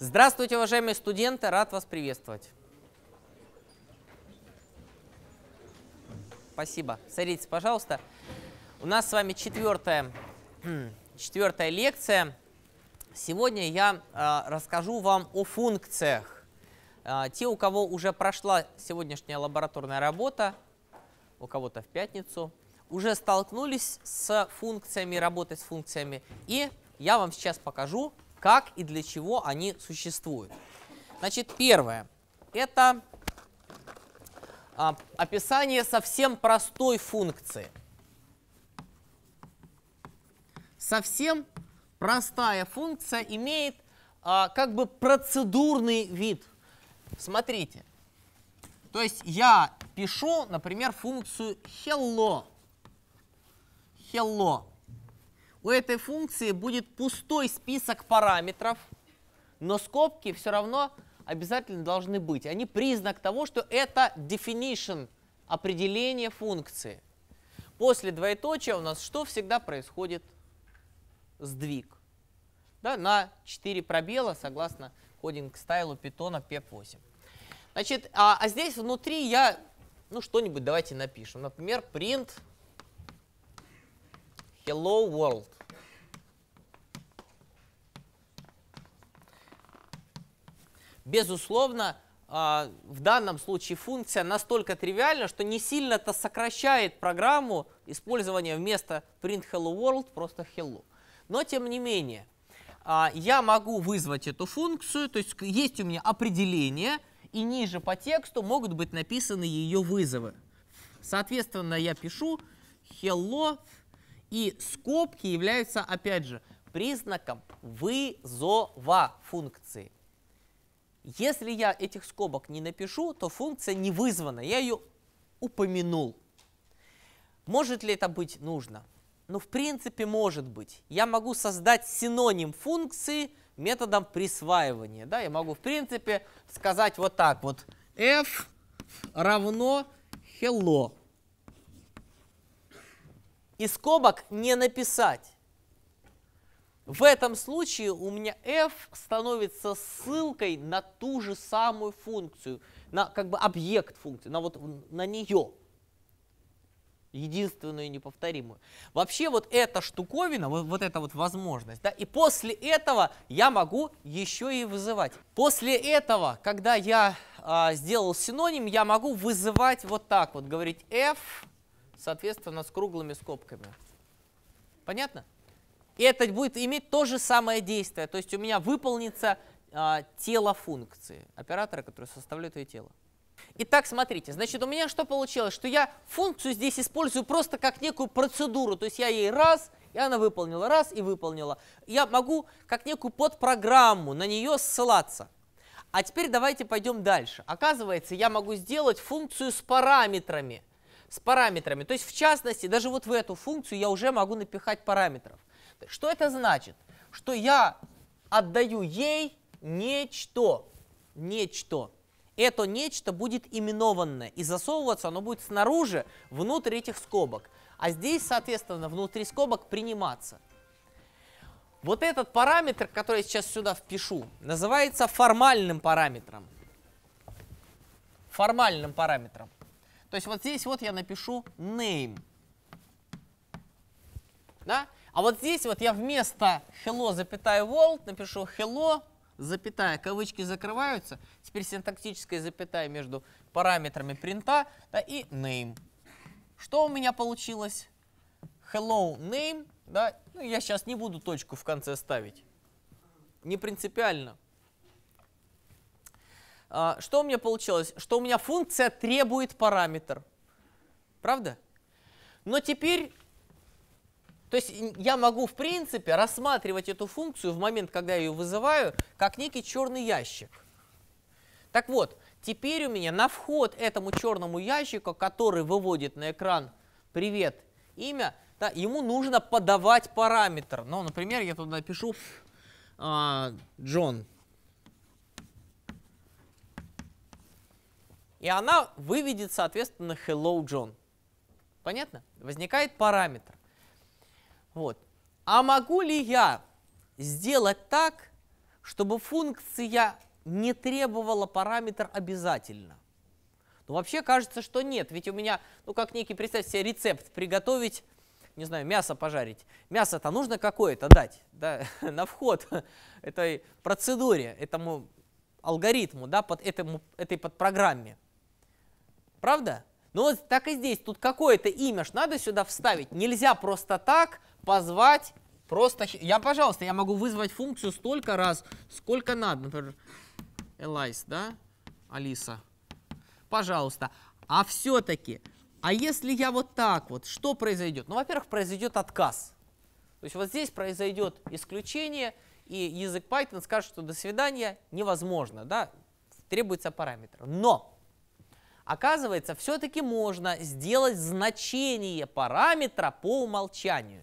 Здравствуйте, уважаемые студенты, рад вас приветствовать. Спасибо. Садитесь, пожалуйста. У нас с вами четвертая, хм, четвертая лекция. Сегодня я э, расскажу вам о функциях. Э, те, у кого уже прошла сегодняшняя лабораторная работа, у кого-то в пятницу, уже столкнулись с функциями, работы с функциями. И я вам сейчас покажу, как и для чего они существуют. Значит, первое – это а, описание совсем простой функции. Совсем простая функция имеет а, как бы процедурный вид. Смотрите. То есть я пишу, например, функцию hello. Hello у этой функции будет пустой список параметров, но скобки все равно обязательно должны быть. Они признак того, что это definition, определение функции. После двоеточия у нас что всегда происходит? Сдвиг. Да, на 4 пробела, согласно кодинг-стайлу питона PEP8. Значит, а, а здесь внутри я, ну, что-нибудь давайте напишем. Например, print Hello world. Безусловно, а, в данном случае функция настолько тривиальна, что не сильно-то сокращает программу использования вместо print hello world просто hello. Но тем не менее, а, я могу вызвать эту функцию, то есть есть у меня определение, и ниже по тексту могут быть написаны ее вызовы. Соответственно, я пишу hello и скобки являются, опять же, признаком вызова функции. Если я этих скобок не напишу, то функция не вызвана, я ее упомянул. Может ли это быть нужно? Ну, в принципе, может быть. Я могу создать синоним функции методом присваивания. Да? Я могу, в принципе, сказать вот так вот. f равно hello и скобок не написать. В этом случае у меня f становится ссылкой на ту же самую функцию, на как бы объект функции, на вот на нее. Единственную и неповторимую. Вообще вот эта штуковина, вот, вот эта вот возможность, да, и после этого я могу еще и вызывать. После этого, когда я а, сделал синоним, я могу вызывать вот так вот, говорить f соответственно, с круглыми скобками. Понятно? И это будет иметь то же самое действие. То есть у меня выполнится э, тело функции, оператора, который составляет ее тело. Итак, смотрите, значит, у меня что получилось? Что я функцию здесь использую просто как некую процедуру. То есть я ей раз, и она выполнила, раз, и выполнила. Я могу как некую подпрограмму на нее ссылаться. А теперь давайте пойдем дальше. Оказывается, я могу сделать функцию с параметрами – с параметрами. То есть, в частности, даже вот в эту функцию я уже могу напихать параметров. Что это значит? Что я отдаю ей нечто. Нечто. Это нечто будет именованное, и засовываться оно будет снаружи, внутрь этих скобок. А здесь, соответственно, внутри скобок приниматься. Вот этот параметр, который я сейчас сюда впишу, называется формальным параметром. Формальным параметром. То есть вот здесь вот я напишу name. Да? А вот здесь вот я вместо hello, запятая world напишу hello, запятая, кавычки закрываются. Теперь синтактическая запятая между параметрами принта да, и name. Что у меня получилось? Hello name. Да? Ну, я сейчас не буду точку в конце ставить. Не принципиально. А, что у меня получилось? Что у меня функция требует параметр. Правда? Но теперь, то есть я могу в принципе рассматривать эту функцию в момент, когда я ее вызываю, как некий черный ящик. Так вот, теперь у меня на вход этому черному ящику, который выводит на экран «Привет, имя», да, ему нужно подавать параметр. Ну, например, я туда напишу а, «Джон». и она выведет, соответственно, hello John. Понятно? Возникает параметр. Вот. А могу ли я сделать так, чтобы функция не требовала параметр обязательно? Ну, вообще кажется, что нет. Ведь у меня, ну, как некий, представьте себе, рецепт приготовить, не знаю, мясо пожарить. Мясо-то нужно какое-то дать да, на вход этой процедуре, этому алгоритму, да, под этому, этой подпрограмме. Правда? Ну вот так и здесь. Тут какое-то имя ж надо сюда вставить. Нельзя просто так позвать просто... Я, пожалуйста, я могу вызвать функцию столько раз, сколько надо. Например, Элайс, да? Алиса. Пожалуйста. А все-таки, а если я вот так вот, что произойдет? Ну, во-первых, произойдет отказ. То есть вот здесь произойдет исключение, и язык Python скажет, что до свидания невозможно, да? Требуется параметр. Но Оказывается, все-таки можно сделать значение параметра по умолчанию.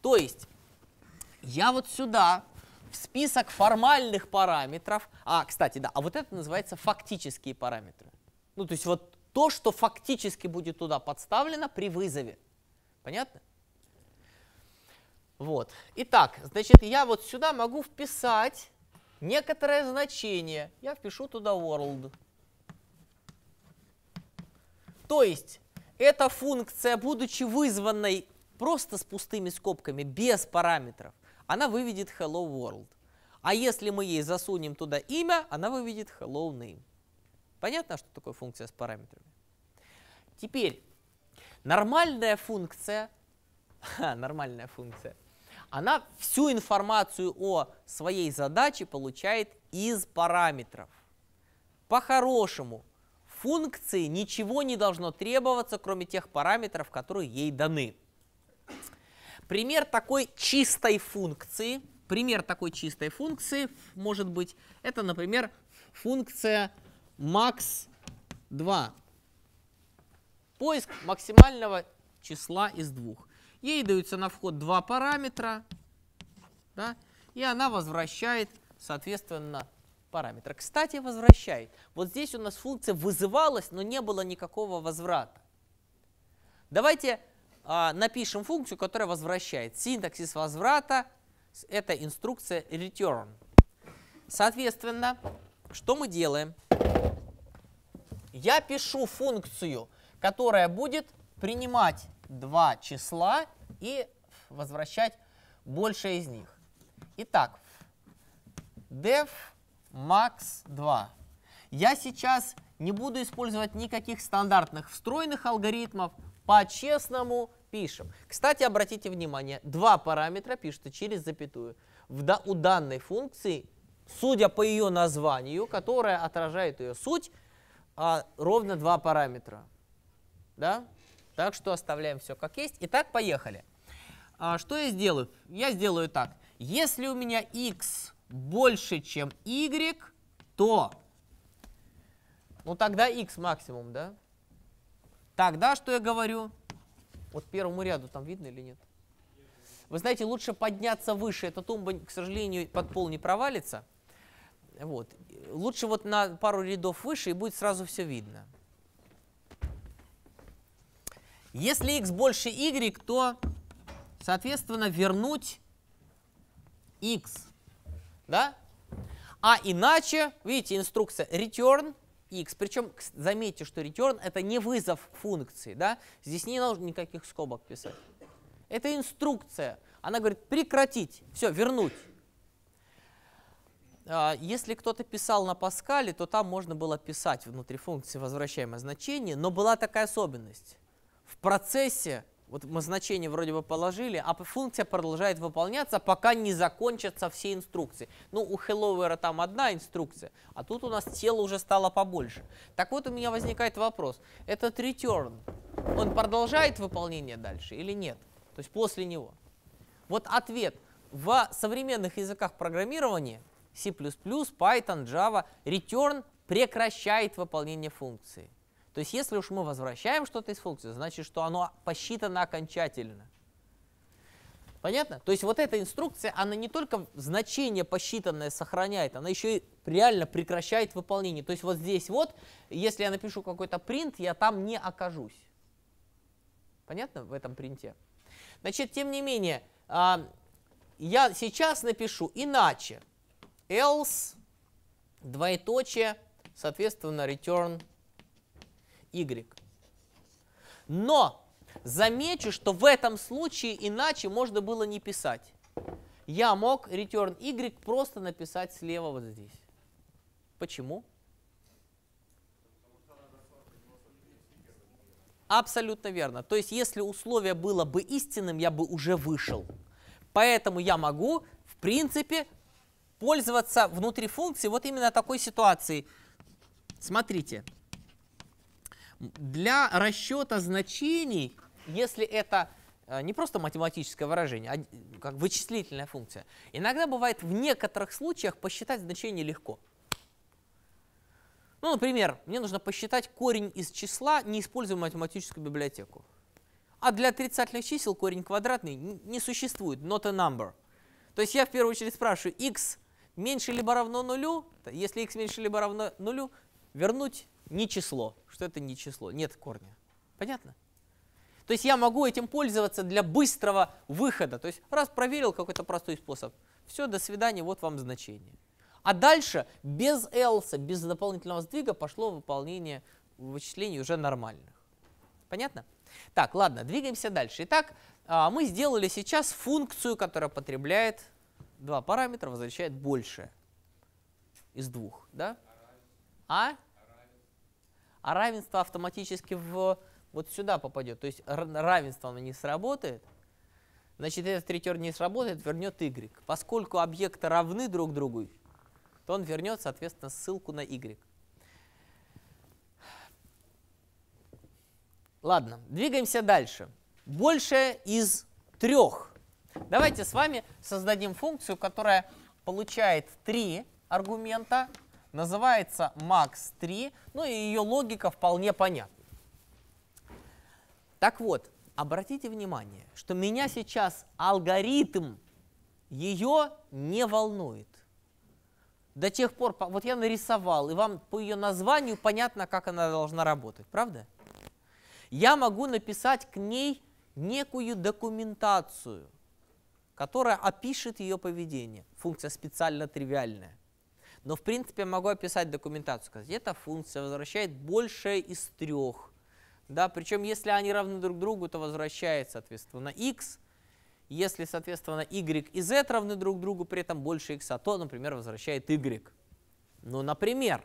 То есть, я вот сюда в список формальных параметров, а, кстати, да, а вот это называется фактические параметры. Ну, то есть вот то, что фактически будет туда подставлено при вызове. Понятно? Вот. Итак, значит, я вот сюда могу вписать некоторое значение. Я впишу туда world. То есть эта функция, будучи вызванной просто с пустыми скобками, без параметров, она выведет hello world. А если мы ей засунем туда имя, она выведет hello name. Понятно, что такое функция с параметрами? Теперь, нормальная функция, нормальная функция, она всю информацию о своей задаче получает из параметров. По-хорошему, функции ничего не должно требоваться, кроме тех параметров, которые ей даны. Пример такой чистой функции, пример такой чистой функции может быть, это, например, функция max2. Поиск максимального числа из двух. Ей даются на вход два параметра, да, и она возвращает, соответственно, параметра. Кстати, возвращает. Вот здесь у нас функция вызывалась, но не было никакого возврата. Давайте а, напишем функцию, которая возвращает. Синтаксис возврата – это инструкция return. Соответственно, что мы делаем? Я пишу функцию, которая будет принимать два числа и возвращать больше из них. Итак, def max 2. Я сейчас не буду использовать никаких стандартных встроенных алгоритмов, по-честному пишем. Кстати, обратите внимание, два параметра пишутся через запятую. В, да, у данной функции, судя по ее названию, которое отражает ее суть, а, ровно два параметра. Да? Так что оставляем все как есть. Итак, поехали. А, что я сделаю? Я сделаю так. Если у меня x больше, чем y, то... Ну тогда x максимум, да? Тогда что я говорю? Вот первому ряду там видно или нет? Вы знаете, лучше подняться выше. Эта тумба, к сожалению, под пол не провалится. Вот. Лучше вот на пару рядов выше, и будет сразу все видно. Если x больше y, то, соответственно, вернуть x да? А иначе, видите, инструкция return x. Причем заметьте, что return это не вызов функции. Да? Здесь не нужно никаких скобок писать. Это инструкция. Она говорит прекратить, все, вернуть. А, если кто-то писал на Паскале, то там можно было писать внутри функции возвращаемое значение, но была такая особенность. В процессе вот мы значение вроде бы положили, а функция продолжает выполняться, пока не закончатся все инструкции. Ну, у HelloWare там одна инструкция, а тут у нас тело уже стало побольше. Так вот у меня возникает вопрос, этот return, он продолжает выполнение дальше или нет? То есть после него. Вот ответ. В современных языках программирования C++, Python, Java, return прекращает выполнение функции. То есть если уж мы возвращаем что-то из функции, значит, что оно посчитано окончательно. Понятно? То есть вот эта инструкция, она не только значение посчитанное сохраняет, она еще и реально прекращает выполнение. То есть вот здесь вот, если я напишу какой-то принт, я там не окажусь. Понятно в этом принте? Значит, тем не менее, а, я сейчас напишу иначе. Else, двоеточие, соответственно, return y. Но замечу, что в этом случае иначе можно было не писать. Я мог return y просто написать слева вот здесь. Почему? Абсолютно верно. То есть, если условие было бы истинным, я бы уже вышел. Поэтому я могу, в принципе, пользоваться внутри функции вот именно такой ситуации. Смотрите, для расчета значений, если это э, не просто математическое выражение, а как вычислительная функция. Иногда бывает в некоторых случаях посчитать значение легко. Ну, например, мне нужно посчитать корень из числа, не используя математическую библиотеку. А для отрицательных чисел корень квадратный не существует, not a number. То есть я в первую очередь спрашиваю, x меньше либо равно нулю, если x меньше либо равно нулю, вернуть не число. Что это не число? Нет корня. Понятно? То есть я могу этим пользоваться для быстрого выхода. То есть раз проверил какой-то простой способ, все, до свидания, вот вам значение. А дальше без else, без дополнительного сдвига пошло выполнение вычислений уже нормальных. Понятно? Так, ладно, двигаемся дальше. Итак, а, мы сделали сейчас функцию, которая потребляет два параметра, возвращает больше из двух, да? А? а равенство автоматически в, вот сюда попадет. То есть равенство оно не сработает, значит, этот третер не сработает, вернет y. Поскольку объекты равны друг другу, то он вернет, соответственно, ссылку на y. Ладно, двигаемся дальше. Большее из трех. Давайте с вами создадим функцию, которая получает три аргумента, Называется MAX3, ну и ее логика вполне понятна. Так вот, обратите внимание, что меня сейчас алгоритм ее не волнует. До тех пор, вот я нарисовал, и вам по ее названию понятно, как она должна работать, правда? Я могу написать к ней некую документацию, которая опишет ее поведение. Функция специально тривиальная. Но, в принципе, могу описать документацию. Сказать, эта функция возвращает больше из трех. Да, причем, если они равны друг другу, то возвращает, соответственно, x. Если, соответственно, y и z равны друг другу, при этом больше x, то, например, возвращает y. Ну, например,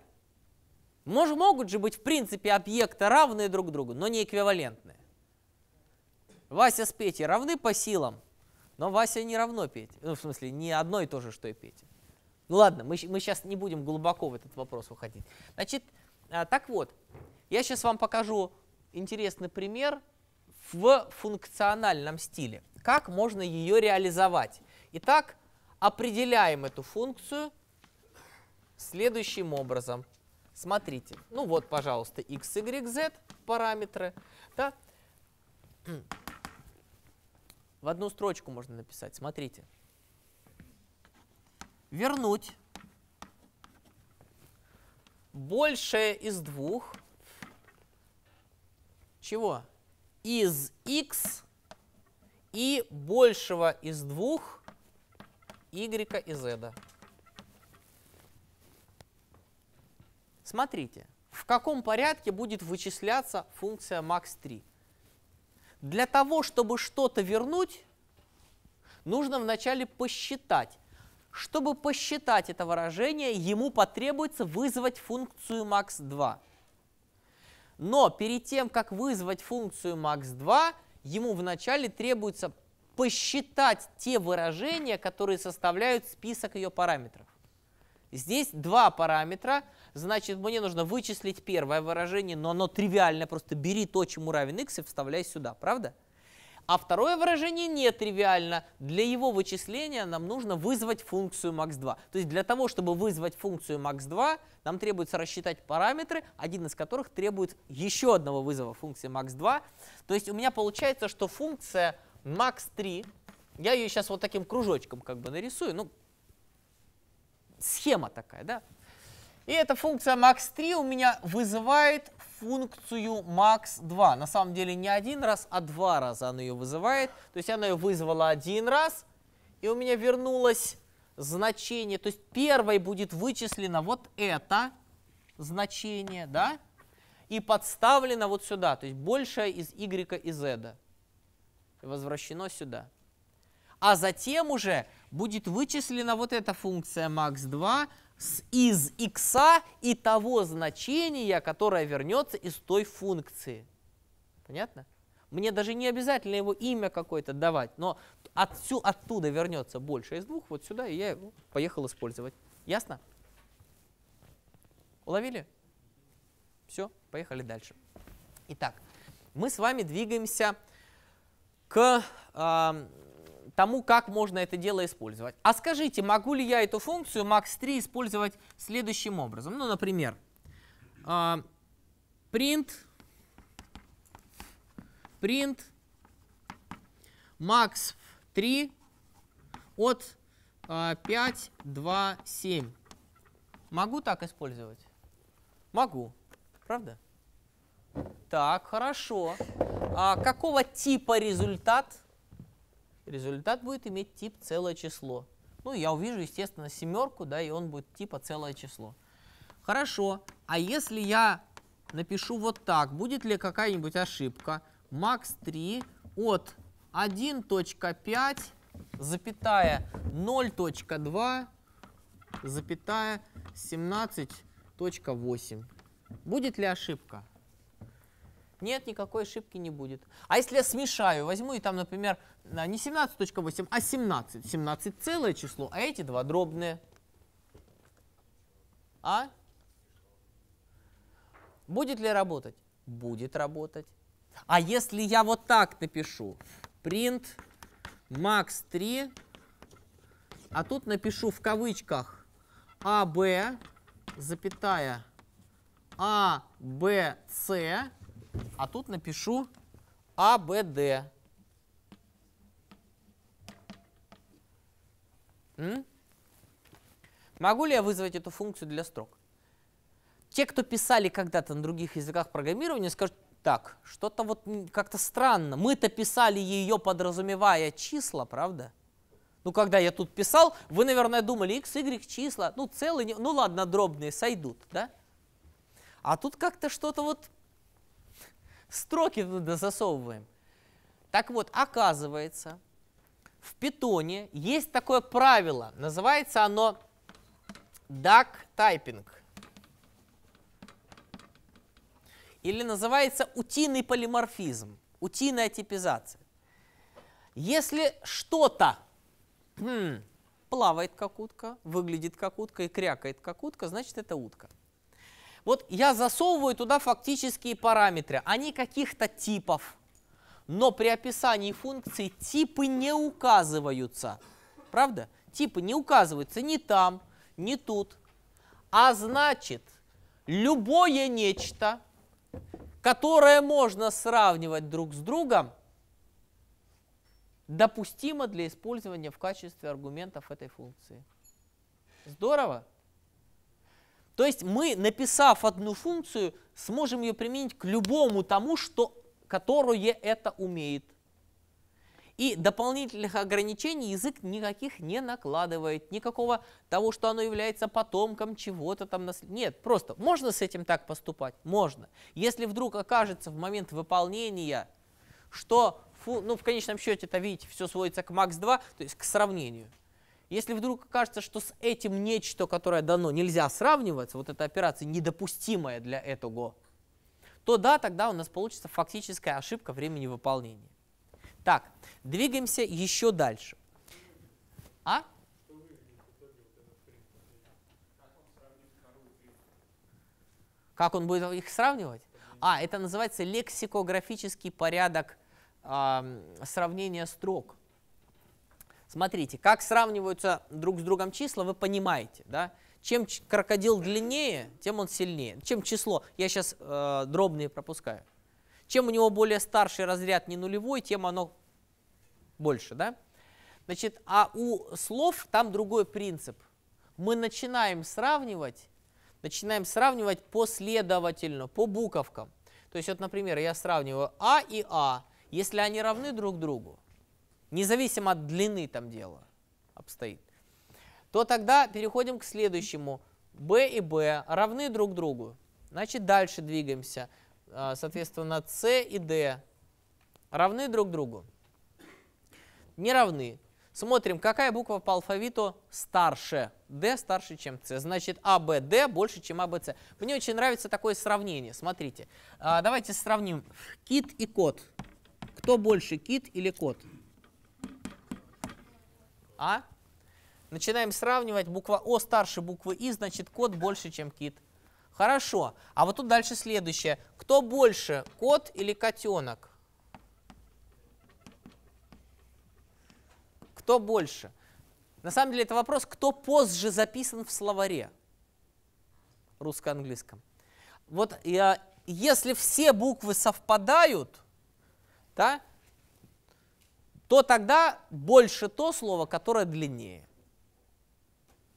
мож, могут же быть, в принципе, объекты равные друг другу, но не эквивалентные. Вася с Петей равны по силам, но Вася не равно Пете. Ну, в смысле, не одно и то же, что и Петя. Ну ладно, мы, мы сейчас не будем глубоко в этот вопрос уходить. Значит, а, так вот, я сейчас вам покажу интересный пример в функциональном стиле. Как можно ее реализовать? Итак, определяем эту функцию следующим образом. Смотрите, ну вот, пожалуйста, x, y, z параметры. Да? В одну строчку можно написать, смотрите. Смотрите вернуть большее из двух чего? Из x и большего из двух y и z. Смотрите, в каком порядке будет вычисляться функция max3. Для того, чтобы что-то вернуть, нужно вначале посчитать, чтобы посчитать это выражение, ему потребуется вызвать функцию max2. Но перед тем, как вызвать функцию max2, ему вначале требуется посчитать те выражения, которые составляют список ее параметров. Здесь два параметра, значит, мне нужно вычислить первое выражение, но оно тривиальное, просто бери то, чему равен x и вставляй сюда, правда? Правда? А второе выражение нетривиально. Для его вычисления нам нужно вызвать функцию max2. То есть для того, чтобы вызвать функцию max2, нам требуется рассчитать параметры, один из которых требует еще одного вызова функции max2. То есть у меня получается, что функция max3, я ее сейчас вот таким кружочком как бы нарисую, ну, схема такая, да? И эта функция max3 у меня вызывает функцию max2. На самом деле не один раз, а два раза она ее вызывает. То есть она ее вызвала один раз, и у меня вернулось значение. То есть первой будет вычислено вот это значение, да, и подставлено вот сюда, то есть большее из y и z. Возвращено сюда. А затем уже будет вычислена вот эта функция max2, из x и того значения, которое вернется из той функции. Понятно? Мне даже не обязательно его имя какое-то давать, но отсю, оттуда вернется больше из двух, вот сюда, и я поехал использовать. Ясно? Уловили? Все, поехали дальше. Итак, мы с вами двигаемся к тому, как можно это дело использовать. А скажите, могу ли я эту функцию max3 использовать следующим образом? Ну, например, а, print, print max3 от 5, 2, 7. Могу так использовать? Могу, правда? Так, хорошо. А какого типа результат? результат будет иметь тип целое число. Ну, я увижу, естественно, семерку, да, и он будет типа целое число. Хорошо, а если я напишу вот так, будет ли какая-нибудь ошибка? Max 3 от 1.5, запятая 0.2, запятая 17.8. Будет ли ошибка? Нет, никакой ошибки не будет. А если я смешаю, возьму и там, например, не 17.8, а 17. 17 целое число, а эти два дробные. А? Будет ли работать? Будет работать. А если я вот так напишу, print max 3, а тут напишу в кавычках AB, а запятая, а B, C, а тут напишу АБД. Могу ли я вызвать эту функцию для строк? Те, кто писали когда-то на других языках программирования, скажут, так, что-то вот как-то странно. Мы-то писали ее, подразумевая числа, правда? Ну, когда я тут писал, вы, наверное, думали, x, y числа, ну, целые, ну, ладно, дробные сойдут, да? А тут как-то что-то вот строки туда засовываем. Так вот, оказывается, в питоне есть такое правило, называется оно duck typing. Или называется утиный полиморфизм, утиная типизация. Если что-то хм, плавает как утка, выглядит как утка и крякает как утка, значит это утка. Вот я засовываю туда фактические параметры, они а каких-то типов, но при описании функции типы не указываются, правда? Типы не указываются ни там, ни тут. А значит, любое нечто, которое можно сравнивать друг с другом, допустимо для использования в качестве аргументов этой функции. Здорово? То есть мы, написав одну функцию, сможем ее применить к любому тому, что, которое это умеет. И дополнительных ограничений язык никаких не накладывает, никакого того, что оно является потомком чего-то там. Нет, просто можно с этим так поступать? Можно. Если вдруг окажется в момент выполнения, что, фу, ну, в конечном счете, это, видите, все сводится к макс 2, то есть к сравнению. Если вдруг окажется, что с этим нечто, которое дано, нельзя сравнивать, вот эта операция недопустимая для этого, то да, тогда у нас получится фактическая ошибка времени выполнения. Так, двигаемся еще дальше. А? Как он будет их сравнивать? А, это называется лексикографический порядок э, сравнения строк. Смотрите, как сравниваются друг с другом числа, вы понимаете, да? Чем крокодил длиннее, тем он сильнее. Чем число, я сейчас э, дробные пропускаю. Чем у него более старший разряд не нулевой, тем оно больше, да? Значит, а у слов там другой принцип. Мы начинаем сравнивать, начинаем сравнивать последовательно, по буковкам. То есть вот, например, я сравниваю А и А. Если они равны друг другу, независимо от длины там дела обстоит, то тогда переходим к следующему. B и B равны друг другу. Значит, дальше двигаемся. А, соответственно, C и D равны друг другу? Не равны. Смотрим, какая буква по алфавиту старше. D старше, чем C. Значит, ABD а, больше, чем ABC. А, Мне очень нравится такое сравнение. Смотрите. Давайте сравним кит и кот. Кто больше, кит или кот? Кот. А. Начинаем сравнивать. Буква О старше буквы И, значит кот больше, чем кит. Хорошо. А вот тут дальше следующее. Кто больше, кот или котенок? Кто больше? На самом деле это вопрос, кто позже записан в словаре русско-английском. Вот я, если все буквы совпадают, да, то тогда больше то слово, которое длиннее.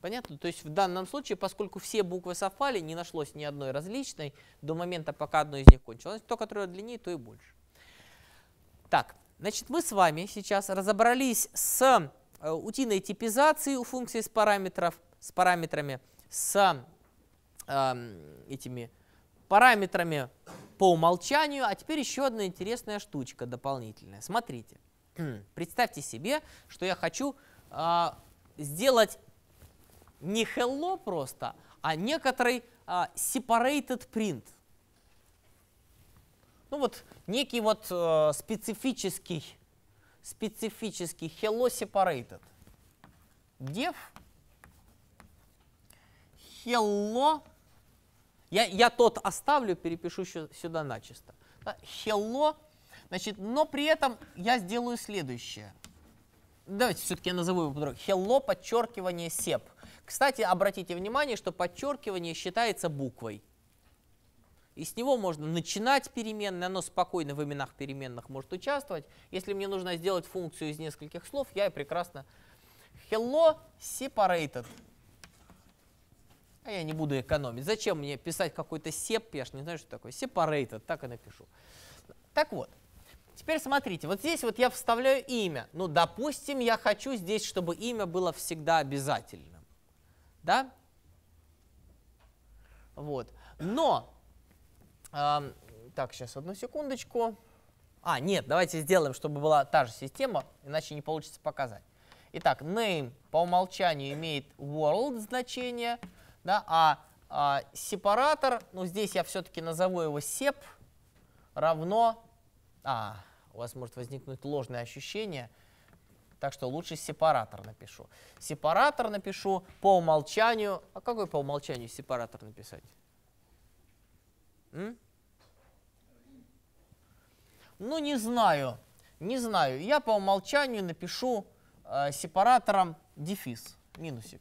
Понятно? То есть в данном случае, поскольку все буквы совпали, не нашлось ни одной различной до момента, пока одно из них кончилось. То, которое длиннее, то и больше. Так, значит, мы с вами сейчас разобрались с э, утиной типизацией у функции с, параметров, с параметрами, с э, этими параметрами по умолчанию. А теперь еще одна интересная штучка дополнительная. Смотрите. Представьте себе, что я хочу э, сделать не hello просто, а некоторый э, separated print. Ну вот некий вот э, специфический, специфический hello separated. Dev hello. Я, я тот оставлю, перепишу сюда начисто. Hello Значит, но при этом я сделаю следующее. Давайте все-таки я назову его по-другому. Hello, подчеркивание сеп. Кстати, обратите внимание, что подчеркивание считается буквой. И с него можно начинать переменное, оно спокойно в именах переменных может участвовать. Если мне нужно сделать функцию из нескольких слов, я прекрасно hello separated. А я не буду экономить. Зачем мне писать какой-то сеп? Я же не знаю, что такое. Separated, так и напишу. Так вот, Теперь смотрите, вот здесь вот я вставляю имя. Ну, допустим, я хочу здесь, чтобы имя было всегда обязательным. Да? Вот. Но, э, так, сейчас одну секундочку. А, нет, давайте сделаем, чтобы была та же система, иначе не получится показать. Итак, name по умолчанию имеет world значение, да, а, а сепаратор, ну здесь я все-таки назову его sep равно а, у вас может возникнуть ложное ощущение, так что лучше сепаратор напишу. Сепаратор напишу по умолчанию. А какой по умолчанию сепаратор написать? М? Ну, не знаю. Не знаю. Я по умолчанию напишу э, сепаратором дефис, минусик.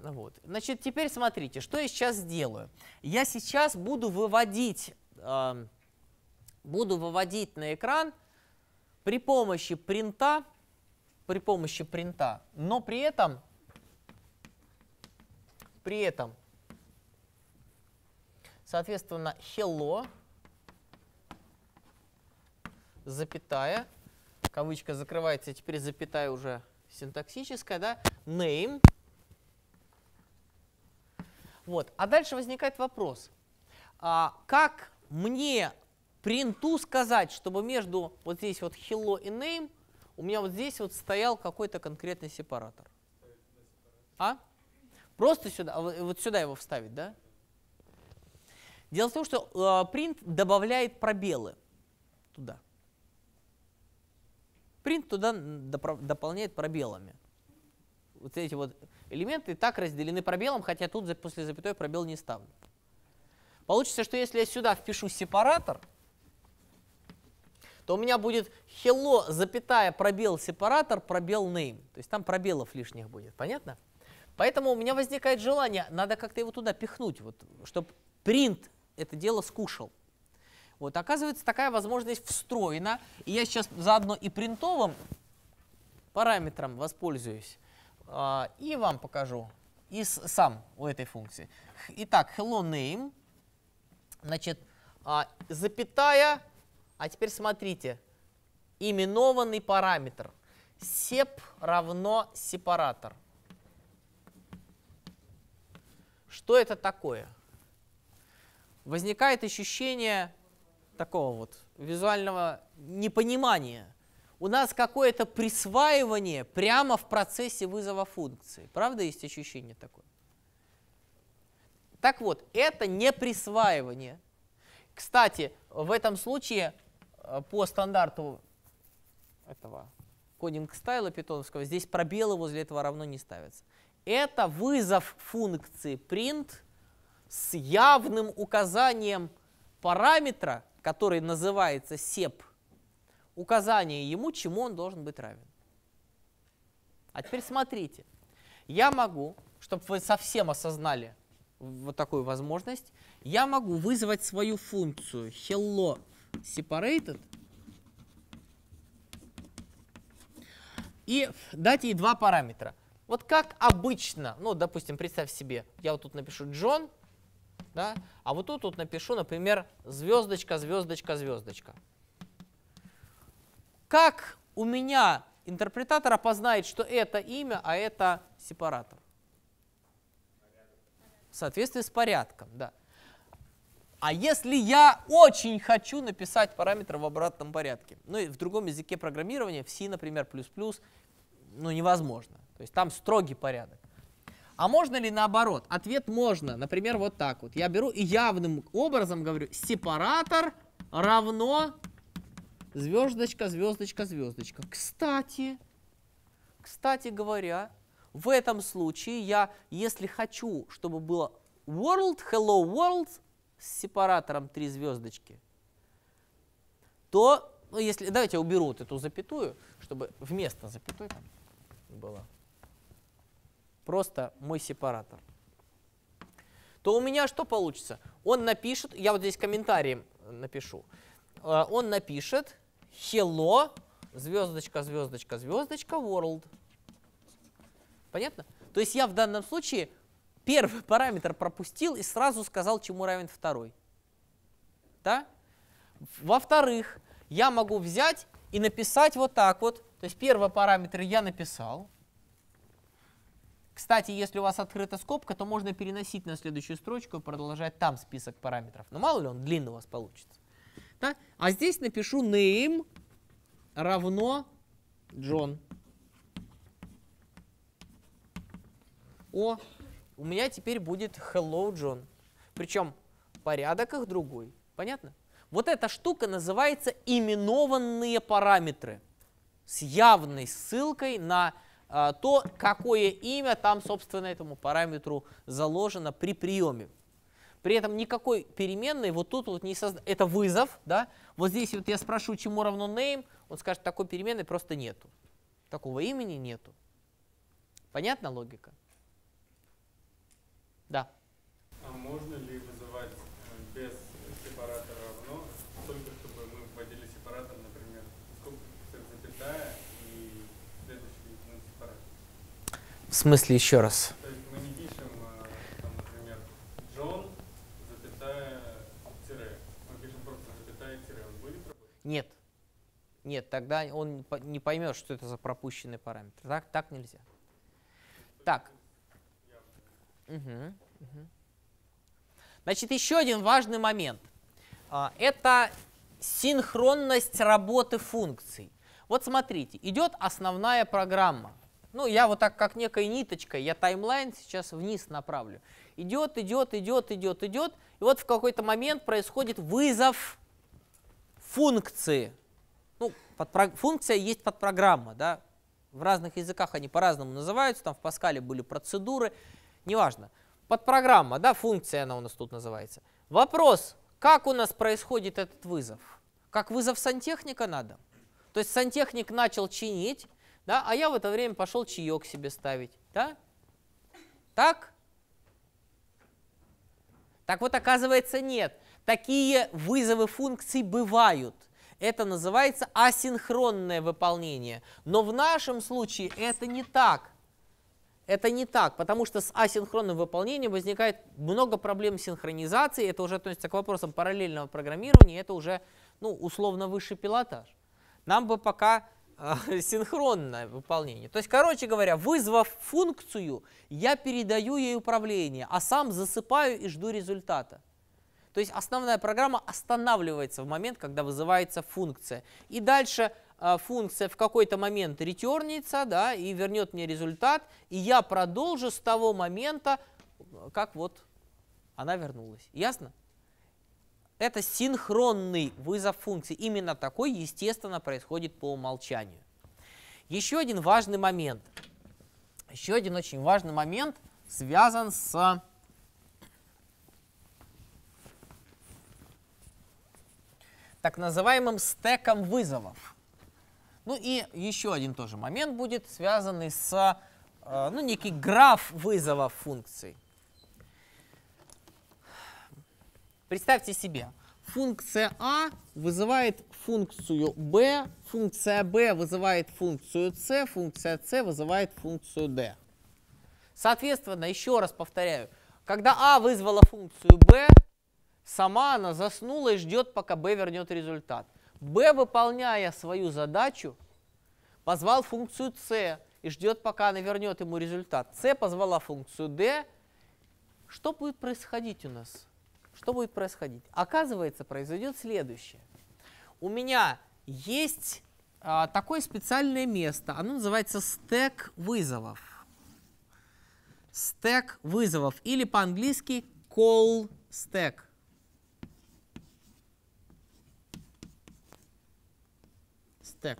Ну вот. Значит, теперь смотрите, что я сейчас сделаю. Я сейчас буду выводить э, буду выводить на экран при помощи принта, при помощи принта, но при этом, при этом, соответственно, hello, запятая, кавычка закрывается, теперь запятая уже синтаксическая, да, name. Вот. А дальше возникает вопрос, а как мне принту сказать, чтобы между вот здесь вот hello и name у меня вот здесь вот стоял какой-то конкретный сепаратор. А? Просто сюда, а вот сюда его вставить, да? Дело в том, что print э, добавляет пробелы туда. Print туда дополняет пробелами. Вот эти вот элементы так разделены пробелом, хотя тут после запятой пробел не ставлю. Получится, что если я сюда впишу сепаратор, то у меня будет hello, запятая, пробел, сепаратор, пробел name. То есть там пробелов лишних будет, понятно? Поэтому у меня возникает желание, надо как-то его туда пихнуть, вот, чтобы print это дело скушал. Вот, оказывается, такая возможность встроена. И я сейчас заодно и принтовым параметром воспользуюсь. А, и вам покажу. И с, сам у этой функции. Итак, hello name. Значит, а, запятая а теперь смотрите, именованный параметр sep равно сепаратор. Что это такое? Возникает ощущение такого вот визуального непонимания. У нас какое-то присваивание прямо в процессе вызова функции. Правда есть ощущение такое? Так вот, это не присваивание. Кстати, в этом случае Э, по стандарту этого кодинг стайла питоновского здесь пробелы возле этого равно не ставятся. Это вызов функции print с явным указанием параметра, который называется sep, указание ему, чему он должен быть равен. А теперь смотрите. Я могу, чтобы вы совсем осознали вот такую возможность, я могу вызвать свою функцию hello separated и дать ей два параметра. Вот как обычно, ну, допустим, представь себе, я вот тут напишу Джон, да, а вот тут вот напишу, например, звездочка, звездочка, звездочка. Как у меня интерпретатор опознает, что это имя, а это сепаратор? В соответствии с порядком, да. А если я очень хочу написать параметры в обратном порядке, ну и в другом языке программирования, в C, например, плюс-плюс, ну невозможно. То есть там строгий порядок. А можно ли наоборот? Ответ можно. Например, вот так вот. Я беру и явным образом говорю, сепаратор равно звездочка, звездочка, звездочка. Кстати, кстати говоря, в этом случае я, если хочу, чтобы было world, hello world, с сепаратором три звездочки, то, ну, если, давайте я уберу вот эту запятую, чтобы вместо запятой там было просто мой сепаратор, то у меня что получится? Он напишет, я вот здесь комментарием напишу, а, он напишет hello, звездочка, звездочка, звездочка, world. Понятно? То есть я в данном случае первый параметр пропустил и сразу сказал, чему равен второй. Да? Во-вторых, я могу взять и написать вот так вот. То есть первый параметр я написал. Кстати, если у вас открыта скобка, то можно переносить на следующую строчку и продолжать там список параметров. Но мало ли он длинный у вас получится. Да? А здесь напишу name равно Джон. О, у меня теперь будет Hello, John. Причем порядок их другой. Понятно? Вот эта штука называется именованные параметры с явной ссылкой на э, то, какое имя там, собственно, этому параметру заложено при приеме. При этом никакой переменной вот тут вот не созда... Это вызов, да? Вот здесь вот я спрошу, чему равно name, он скажет, такой переменной просто нету. Такого имени нету. Понятна логика? Да. А можно ли вызывать э, без сепаратора равно, только чтобы мы вводили сепаратор, например, сколько запятая и следующий ну, сепаратор? В смысле еще раз? Э, Нет. Нет, тогда он не поймет, что это за пропущенный параметр. Так, так нельзя. Так. Угу, угу. Значит, еще один важный момент. А, это синхронность работы функций. Вот смотрите, идет основная программа. Ну, я вот так, как некой ниточкой, я таймлайн сейчас вниз направлю. Идет, идет, идет, идет, идет. И вот в какой-то момент происходит вызов функции. Ну, под, функция есть подпрограмма, да. В разных языках они по-разному называются. Там в Паскале были процедуры неважно. Подпрограмма, да, функция она у нас тут называется. Вопрос, как у нас происходит этот вызов? Как вызов сантехника надо? То есть сантехник начал чинить, да, а я в это время пошел чаек себе ставить, да? Так? Так вот, оказывается, нет. Такие вызовы функций бывают. Это называется асинхронное выполнение. Но в нашем случае это не так. Это не так, потому что с асинхронным выполнением возникает много проблем синхронизации. Это уже относится к вопросам параллельного программирования, это уже ну, условно высший пилотаж. Нам бы пока э, синхронное выполнение. То есть, короче говоря, вызвав функцию, я передаю ей управление, а сам засыпаю и жду результата. То есть основная программа останавливается в момент, когда вызывается функция. И дальше а, функция в какой-то момент ретернится, да, и вернет мне результат, и я продолжу с того момента, как вот она вернулась. Ясно? Это синхронный вызов функции. Именно такой, естественно, происходит по умолчанию. Еще один важный момент. Еще один очень важный момент связан с так называемым стеком вызовов. Ну и еще один тоже момент будет, связанный с, э, ну, некий граф вызова функций. Представьте себе, функция А вызывает функцию Б, функция Б вызывает функцию С, функция С вызывает функцию Д. Соответственно, еще раз повторяю, когда а вызвала функцию Б, сама она заснула и ждет, пока Б вернет результат. Б выполняя свою задачу, позвал функцию С и ждет, пока она вернет ему результат. С позвала функцию d. Что будет происходить у нас? Что будет происходить? Оказывается, произойдет следующее. У меня есть а, такое специальное место. Оно называется стек вызовов. Стек вызовов или по-английски call stack. стек.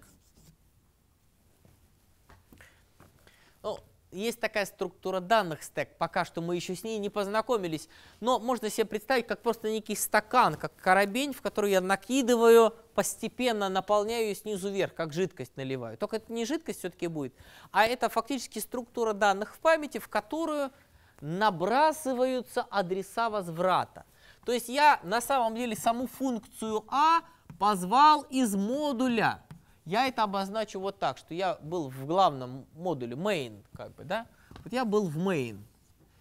Ну, есть такая структура данных стек, пока что мы еще с ней не познакомились, но можно себе представить как просто некий стакан, как коробень, в который я накидываю, постепенно наполняю снизу вверх, как жидкость наливаю. Только это не жидкость все-таки будет, а это фактически структура данных в памяти, в которую набрасываются адреса возврата. То есть я на самом деле саму функцию А позвал из модуля – я это обозначу вот так, что я был в главном модуле main, как бы, да? Вот я был в main,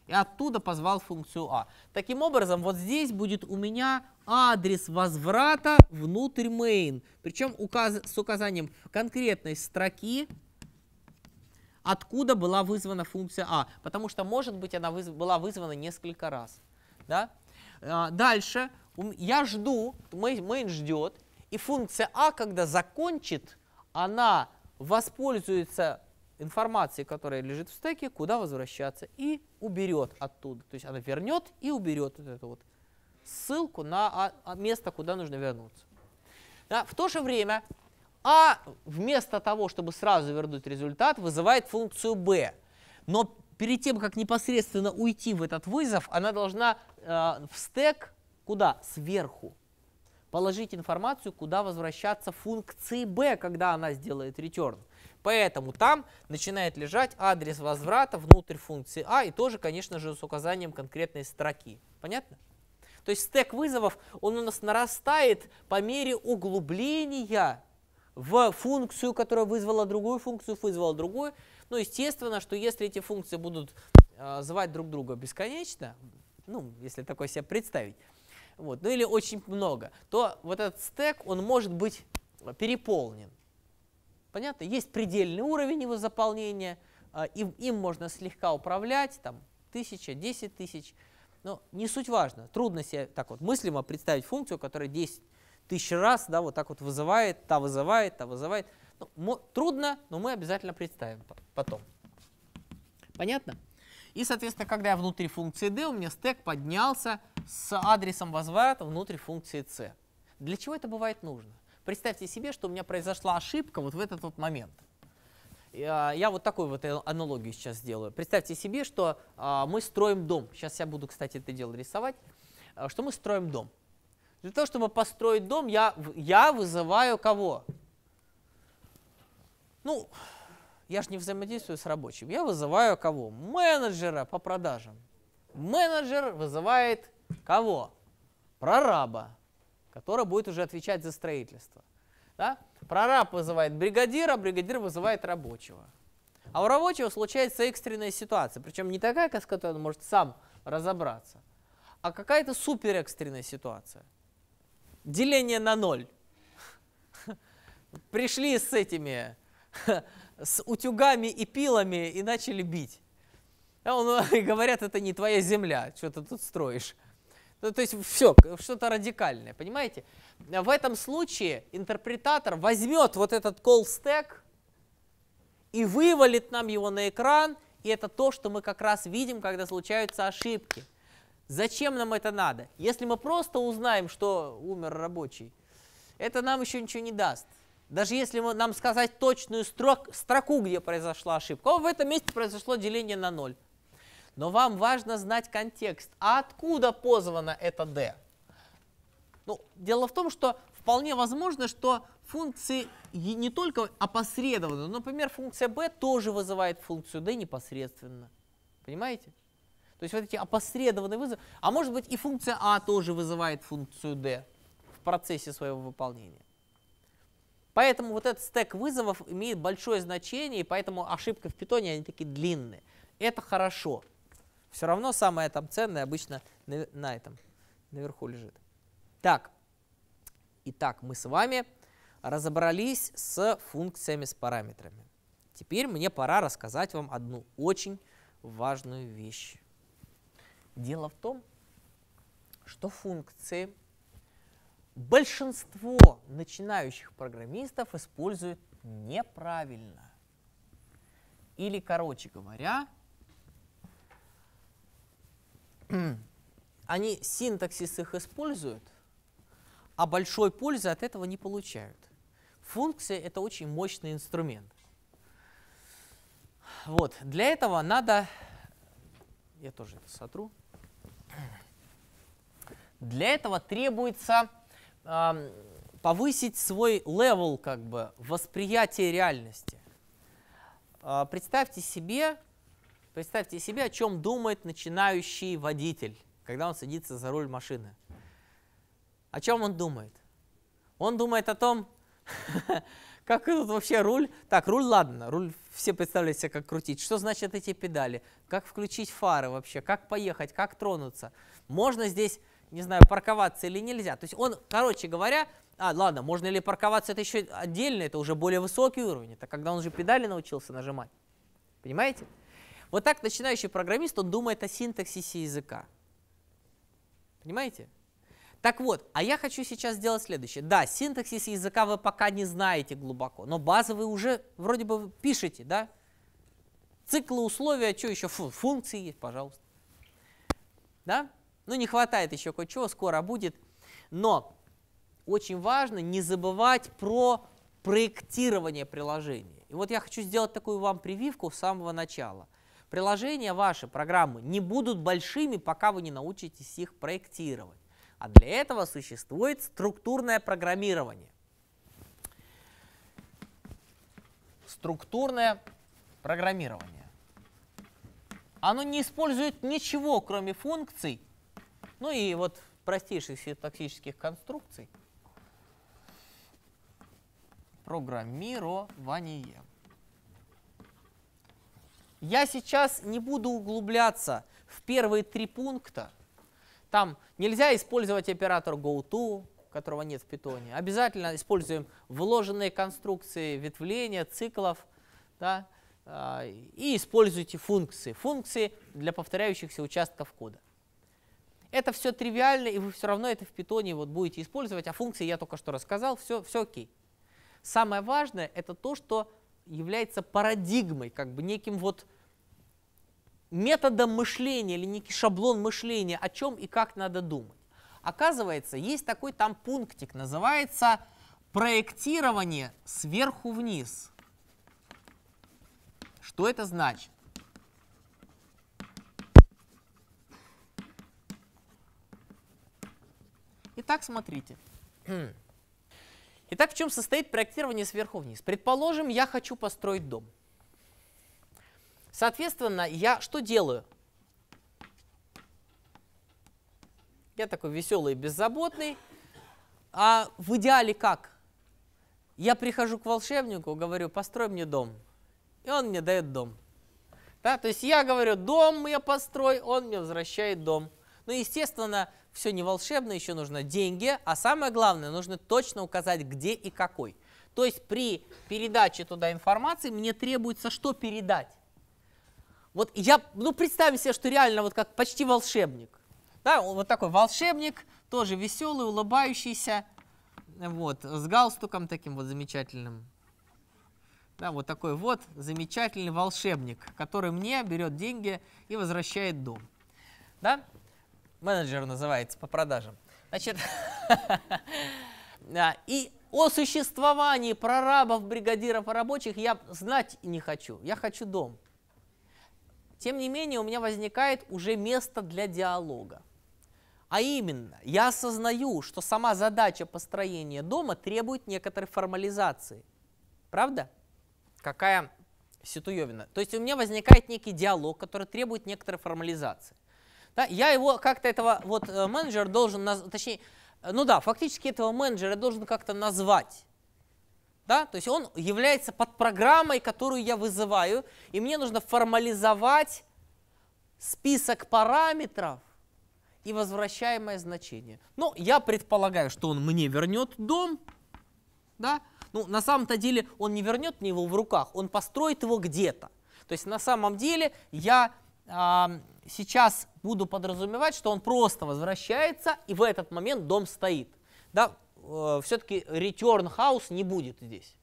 и оттуда позвал функцию a. Таким образом, вот здесь будет у меня адрес возврата внутрь main, причем указ с указанием конкретной строки, откуда была вызвана функция a, потому что, может быть, она вызв была вызвана несколько раз. Да? А, дальше я жду, main ждет, и функция А, когда закончит, она воспользуется информацией, которая лежит в стеке, куда возвращаться, и уберет оттуда. То есть она вернет и уберет вот эту вот ссылку на а, а, место, куда нужно вернуться. Да, в то же время А вместо того, чтобы сразу вернуть результат, вызывает функцию B. Но перед тем, как непосредственно уйти в этот вызов, она должна э, в стек куда? Сверху положить информацию, куда возвращаться функции b, когда она сделает return. Поэтому там начинает лежать адрес возврата внутрь функции а и тоже, конечно же, с указанием конкретной строки. Понятно? То есть стек вызовов, он у нас нарастает по мере углубления в функцию, которая вызвала другую функцию, вызвала другую. Ну, естественно, что если эти функции будут э, звать друг друга бесконечно, ну, если такое себе представить, вот, ну или очень много, то вот этот стек, он может быть переполнен. Понятно? Есть предельный уровень его заполнения, а, и им можно слегка управлять, там, тысяча, десять тысяч, но не суть важно. Трудно себе так вот мыслимо представить функцию, которая 10 тысяч раз, да, вот так вот вызывает, та вызывает, та вызывает. Ну, трудно, но мы обязательно представим потом. Понятно? И, соответственно, когда я внутри функции d, у меня стек поднялся с адресом возврата внутри функции c. Для чего это бывает нужно? Представьте себе, что у меня произошла ошибка вот в этот вот момент. Я вот такую вот а, аналогию сейчас сделаю. Представьте себе, что а, мы строим дом. Сейчас я буду, кстати, это дело рисовать. А, что мы строим дом. Для того, чтобы построить дом, я, я вызываю кого? Ну, я же не взаимодействую с рабочим. Я вызываю кого? Менеджера по продажам. Менеджер вызывает кого? Прораба, который будет уже отвечать за строительство. Да? Прораб вызывает бригадира, бригадир вызывает рабочего. А у рабочего случается экстренная ситуация, причем не такая, с которой он может сам разобраться, а какая-то суперэкстренная ситуация. Деление на ноль. Пришли с этими с утюгами и пилами и начали бить. А он, говорят, это не твоя земля, что ты тут строишь. Ну, то есть все, что-то радикальное, понимаете? В этом случае интерпретатор возьмет вот этот call stack и вывалит нам его на экран, и это то, что мы как раз видим, когда случаются ошибки. Зачем нам это надо? Если мы просто узнаем, что умер рабочий, это нам еще ничего не даст. Даже если нам сказать точную строк, строку, где произошла ошибка, О, в этом месте произошло деление на 0. Но вам важно знать контекст. А откуда позвано это d? Ну, дело в том, что вполне возможно, что функции не только опосредованно, например, функция b тоже вызывает функцию d непосредственно. Понимаете? То есть вот эти опосредованные вызовы, а может быть и функция a «а» тоже вызывает функцию d в процессе своего выполнения. Поэтому вот этот стек вызовов имеет большое значение, и поэтому ошибки в питоне, они такие длинные. Это хорошо. Все равно самое там ценное обычно на, на этом, наверху лежит. Так, итак, мы с вами разобрались с функциями, с параметрами. Теперь мне пора рассказать вам одну очень важную вещь. Дело в том, что функции – большинство начинающих программистов используют неправильно. Или, короче говоря, они синтаксис их используют, а большой пользы от этого не получают. Функция — это очень мощный инструмент. Вот, для этого надо... Я тоже это сотру. Для этого требуется повысить свой левел как бы восприятия реальности. А, представьте себе, представьте себе, о чем думает начинающий водитель, когда он садится за руль машины. О чем он думает? Он думает о том, как тут вообще руль. Так, руль, ладно, руль все представляют себе, как крутить. Что значат эти педали? Как включить фары вообще? Как поехать? Как тронуться? Можно здесь не знаю, парковаться или нельзя. То есть он, короче говоря, а, ладно, можно ли парковаться, это еще отдельно, это уже более высокий уровень. Это когда он уже педали научился нажимать. Понимаете? Вот так начинающий программист, он думает о синтаксисе языка. Понимаете? Так вот, а я хочу сейчас сделать следующее. Да, синтаксис языка вы пока не знаете глубоко, но базовый уже вроде бы пишете, да? Циклы, условия, что еще? Фу, функции есть, пожалуйста. Да? Ну, не хватает еще кое-чего, скоро будет. Но очень важно не забывать про проектирование приложения. И вот я хочу сделать такую вам прививку с самого начала. Приложения ваши, программы, не будут большими, пока вы не научитесь их проектировать. А для этого существует структурное программирование. Структурное программирование. Оно не использует ничего, кроме функций, ну и вот простейших синтаксических конструкций программирование. Я сейчас не буду углубляться в первые три пункта. Там нельзя использовать оператор goto, которого нет в питоне. Обязательно используем вложенные конструкции ветвления, циклов. Да? А, и используйте функции. Функции для повторяющихся участков кода. Это все тривиально, и вы все равно это в питоне вот будете использовать, а функции я только что рассказал, все, все окей. Самое важное это то, что является парадигмой, как бы неким вот методом мышления или некий шаблон мышления, о чем и как надо думать. Оказывается, есть такой там пунктик, называется проектирование сверху вниз. Что это значит? Итак, смотрите. Итак, в чем состоит проектирование сверху вниз? Предположим, я хочу построить дом. Соответственно, я что делаю? Я такой веселый и беззаботный. А в идеале как? Я прихожу к волшебнику, говорю, построй мне дом. И он мне дает дом. Да? То есть я говорю, дом я построй, он мне возвращает дом. Ну, естественно, все не волшебно, еще нужно деньги, а самое главное, нужно точно указать, где и какой. То есть при передаче туда информации мне требуется что передать? Вот я, ну, представим себе, что реально вот как почти волшебник. Да, вот такой волшебник, тоже веселый, улыбающийся, вот, с галстуком таким вот замечательным. Да, вот такой вот замечательный волшебник, который мне берет деньги и возвращает дом. Да? менеджер называется по продажам. Значит, и о существовании прорабов, бригадиров и рабочих я знать не хочу. Я хочу дом. Тем не менее, у меня возникает уже место для диалога. А именно, я осознаю, что сама задача построения дома требует некоторой формализации. Правда? Какая ситуевина. То есть у меня возникает некий диалог, который требует некоторой формализации. Да, я его как-то этого вот э, менеджера должен, наз... точнее, э, ну да, фактически этого менеджера должен как-то назвать. Да? То есть он является под программой, которую я вызываю, и мне нужно формализовать список параметров и возвращаемое значение. Ну, я предполагаю, что он мне вернет дом, да? Ну, на самом-то деле он не вернет мне его в руках, он построит его где-то. То есть на самом деле я... А, сейчас буду подразумевать, что он просто возвращается, и в этот момент дом стоит. Да, э, все-таки return house не будет здесь.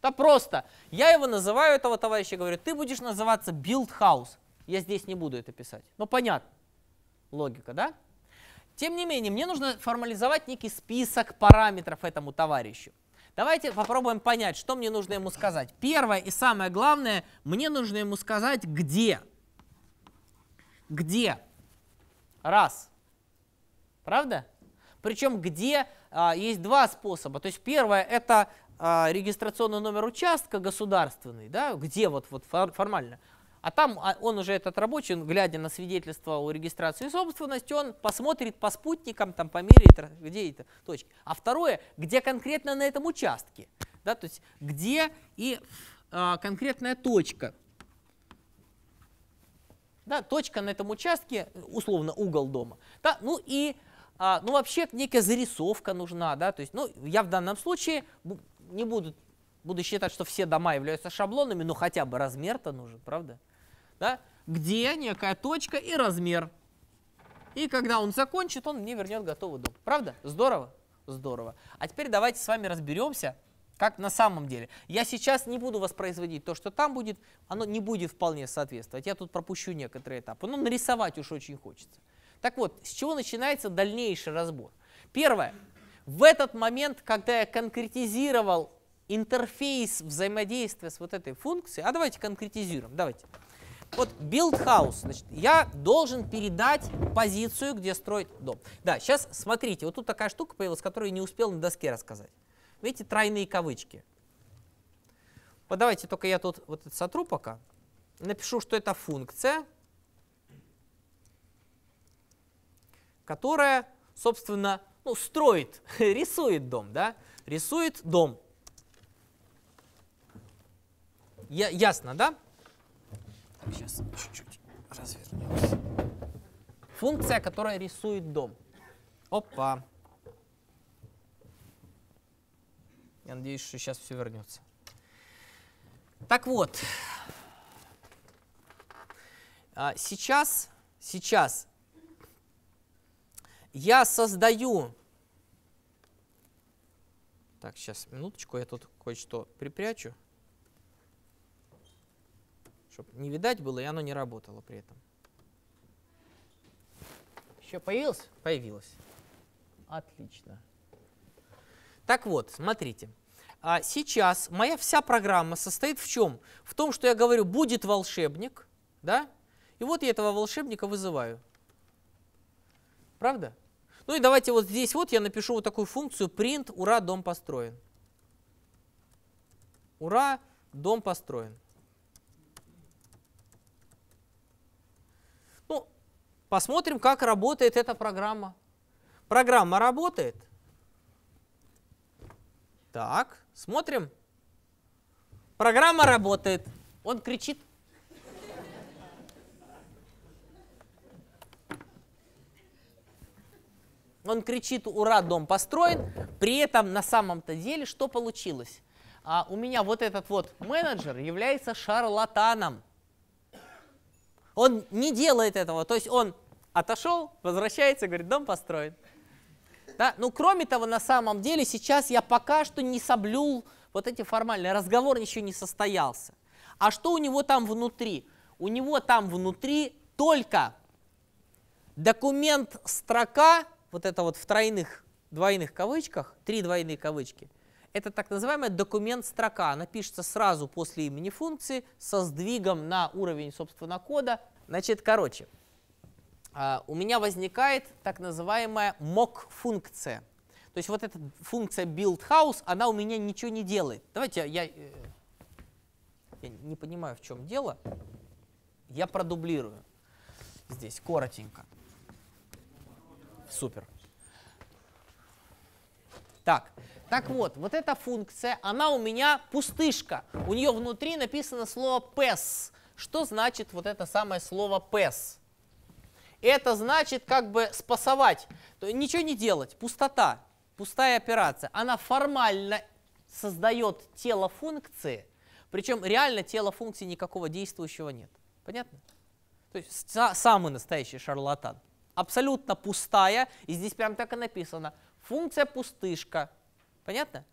Да просто, я его называю, этого товарища, говорю, ты будешь называться build house. Я здесь не буду это писать. Ну, понятно. Логика, да? Тем не менее, мне нужно формализовать некий список параметров этому товарищу. Давайте попробуем понять, что мне нужно ему сказать. Первое и самое главное, мне нужно ему сказать, где. Где? где. Раз. Правда? Причем где а, есть два способа. То есть первое это а, регистрационный номер участка государственный, да, где вот, вот формально. А там а, он уже этот рабочий, он, глядя на свидетельство о регистрации собственности, он посмотрит по спутникам, там померит, где это точки. А второе, где конкретно на этом участке, да, то есть где и а, конкретная точка да, точка на этом участке, условно угол дома. Да, ну и а, ну вообще некая зарисовка нужна, да, то есть, ну я в данном случае не буду, буду считать, что все дома являются шаблонами, но хотя бы размер-то нужен, правда? Да? Где некая точка и размер. И когда он закончит, он мне вернет готовый дом. Правда? Здорово? Здорово. А теперь давайте с вами разберемся, как на самом деле. Я сейчас не буду воспроизводить то, что там будет, оно не будет вполне соответствовать. Я тут пропущу некоторые этапы, но ну, нарисовать уж очень хочется. Так вот, с чего начинается дальнейший разбор? Первое. В этот момент, когда я конкретизировал интерфейс взаимодействия с вот этой функцией, а давайте конкретизируем, давайте. Вот build house, значит, я должен передать позицию, где строить дом. Да, сейчас смотрите, вот тут такая штука появилась, которую я не успел на доске рассказать. Видите, тройные кавычки. Вот давайте только я тут вот это сотру пока. Напишу, что это функция, которая, собственно, ну, строит, рисует дом, да? Рисует дом. Я, ясно, да? сейчас чуть-чуть развернемся. Функция, которая рисует дом. Опа. Я надеюсь, что сейчас все вернется. Так вот, а, сейчас, сейчас я создаю... Так, сейчас, минуточку, я тут кое-что припрячу, чтобы не видать было, и оно не работало при этом. Еще появилось? Появилось. Отлично. Так вот, смотрите. А сейчас моя вся программа состоит в чем? В том, что я говорю, будет волшебник, да? И вот я этого волшебника вызываю. Правда? Ну и давайте вот здесь вот я напишу вот такую функцию print ура дом построен. Ура, дом построен. Ну, посмотрим, как работает эта программа. Программа работает. Так, смотрим. Программа работает. Он кричит. Он кричит, ура, дом построен. При этом на самом-то деле что получилось? А у меня вот этот вот менеджер является шарлатаном. Он не делает этого. То есть он отошел, возвращается, говорит, дом построен. Да? Ну, кроме того, на самом деле, сейчас я пока что не соблюл вот эти формальные, разговор еще не состоялся. А что у него там внутри? У него там внутри только документ строка, вот это вот в тройных, двойных кавычках, три двойные кавычки, это так называемая документ строка. Она пишется сразу после имени функции со сдвигом на уровень, собственно, кода. Значит, короче, а, у меня возникает так называемая mock-функция. То есть вот эта функция build house она у меня ничего не делает. Давайте я, я, э, я не понимаю, в чем дело. Я продублирую здесь коротенько. Супер. Так, так вот, вот эта функция, она у меня пустышка. У нее внутри написано слово PES. Что значит вот это самое слово PES? Это значит как бы спасовать, ничего не делать, пустота, пустая операция. Она формально создает тело функции, причем реально тело функции никакого действующего нет. Понятно? То есть самый настоящий шарлатан. Абсолютно пустая, и здесь прям так и написано. Функция пустышка. Понятно?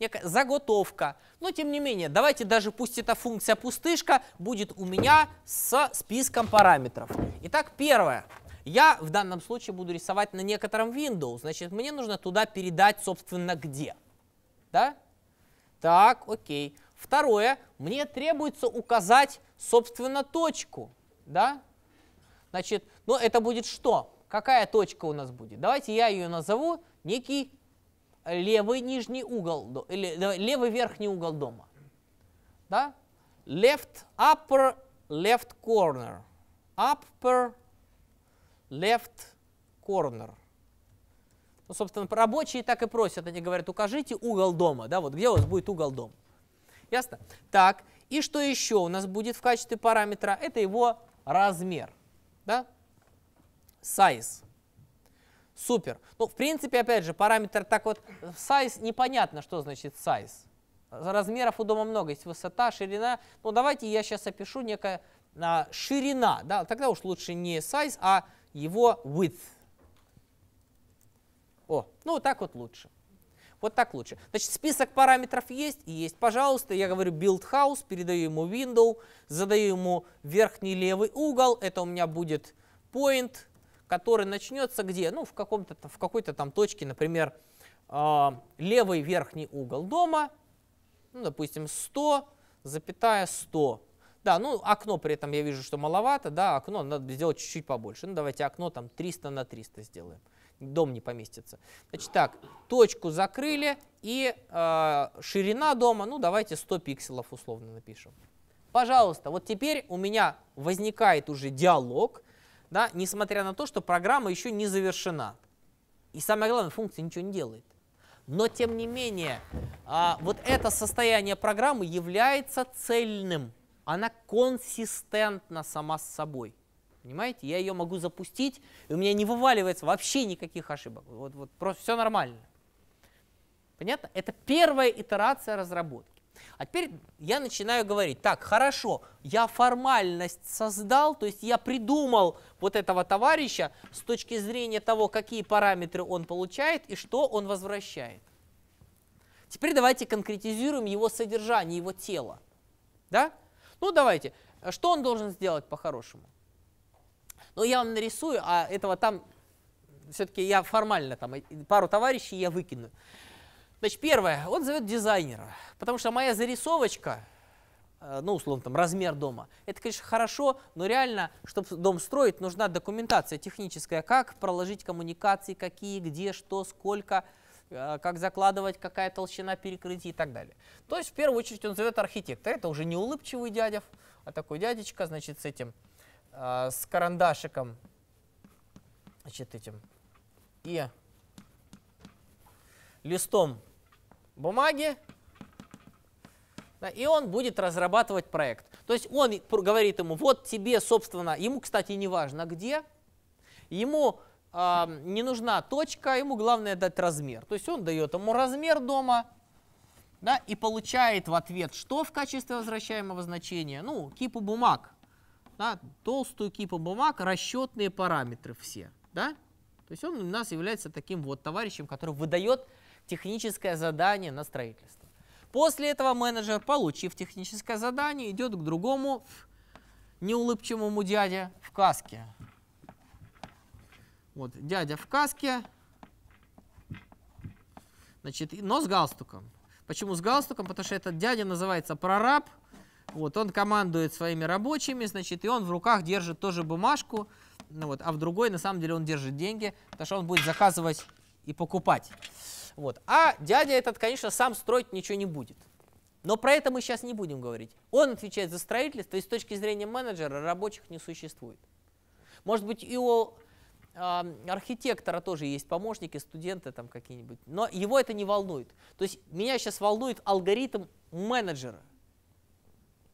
некая заготовка. Но тем не менее, давайте даже пусть эта функция пустышка будет у меня с списком параметров. Итак, первое. Я в данном случае буду рисовать на некотором Windows. Значит, мне нужно туда передать, собственно, где. Да? Так, окей. Второе. Мне требуется указать, собственно, точку. Да? Значит, но это будет что? Какая точка у нас будет? Давайте я ее назову некий левый нижний угол, или левый верхний угол дома. Да? Left upper left corner. Upper left corner. Ну, собственно, рабочие так и просят. Они говорят, укажите угол дома. Да, вот где у вас будет угол дома. Ясно? Так, и что еще у нас будет в качестве параметра? Это его размер. Да? Size. Супер. Ну, в принципе, опять же, параметр так вот, size непонятно, что значит size. Размеров у дома много, есть высота, ширина. Ну, давайте я сейчас опишу некая а, ширина, да, тогда уж лучше не size, а его width. О, ну вот так вот лучше. Вот так лучше. Значит, список параметров есть и есть. Пожалуйста, я говорю build house, передаю ему window, задаю ему верхний левый угол, это у меня будет point, который начнется где? Ну, в, каком-то, в какой-то там точке, например, а, левый верхний угол дома, ну, допустим, 100, запятая 100. Да, ну окно при этом я вижу, что маловато, да, окно надо сделать чуть-чуть побольше. Ну давайте окно там 300 на 300 сделаем, дом не поместится. Значит так, точку закрыли и э, ширина дома, ну давайте 100 пикселов условно напишем. Пожалуйста, вот теперь у меня возникает уже диалог, да, несмотря на то, что программа еще не завершена. И самое главное, функция ничего не делает. Но тем не менее, а, вот это состояние программы является цельным. Она консистентна сама с собой. Понимаете? Я ее могу запустить, и у меня не вываливается вообще никаких ошибок. Вот, вот просто все нормально. Понятно? Это первая итерация разработки. А теперь я начинаю говорить, так, хорошо, я формальность создал, то есть я придумал вот этого товарища с точки зрения того, какие параметры он получает и что он возвращает. Теперь давайте конкретизируем его содержание, его тело. Да? Ну давайте, что он должен сделать по-хорошему? Ну я вам нарисую, а этого там все-таки я формально там э, пару товарищей я выкину. Значит, первое, он зовет дизайнера, потому что моя зарисовочка, э, ну, условно, там, размер дома, это, конечно, хорошо, но реально, чтобы дом строить, нужна документация техническая, как проложить коммуникации, какие, где, что, сколько, э, как закладывать, какая толщина перекрытий и так далее. То есть, в первую очередь, он зовет архитектора, это уже не улыбчивый дядя, а такой дядечка, значит, с этим, э, с карандашиком, значит, этим, и листом бумаги, да, и он будет разрабатывать проект. То есть он говорит ему, вот тебе, собственно, ему, кстати, не важно где, ему э, не нужна точка, ему главное дать размер. То есть он дает ему размер дома, да, и получает в ответ что в качестве возвращаемого значения? Ну, кипу бумаг, да, толстую кипу бумаг, расчетные параметры все, да. То есть он у нас является таким вот товарищем, который выдает техническое задание на строительство. После этого менеджер, получив техническое задание, идет к другому неулыбчивому дяде в каске. Вот дядя в каске, значит, но с галстуком. Почему с галстуком? Потому что этот дядя называется прораб. Вот, он командует своими рабочими, значит, и он в руках держит тоже бумажку, ну вот, а в другой, на самом деле, он держит деньги, потому что он будет заказывать и покупать. Вот. А дядя этот, конечно, сам строить ничего не будет. Но про это мы сейчас не будем говорить. Он отвечает за строительство, и с точки зрения менеджера рабочих не существует. Может быть, и у э, архитектора тоже есть помощники, студенты там какие-нибудь, но его это не волнует. То есть меня сейчас волнует алгоритм менеджера.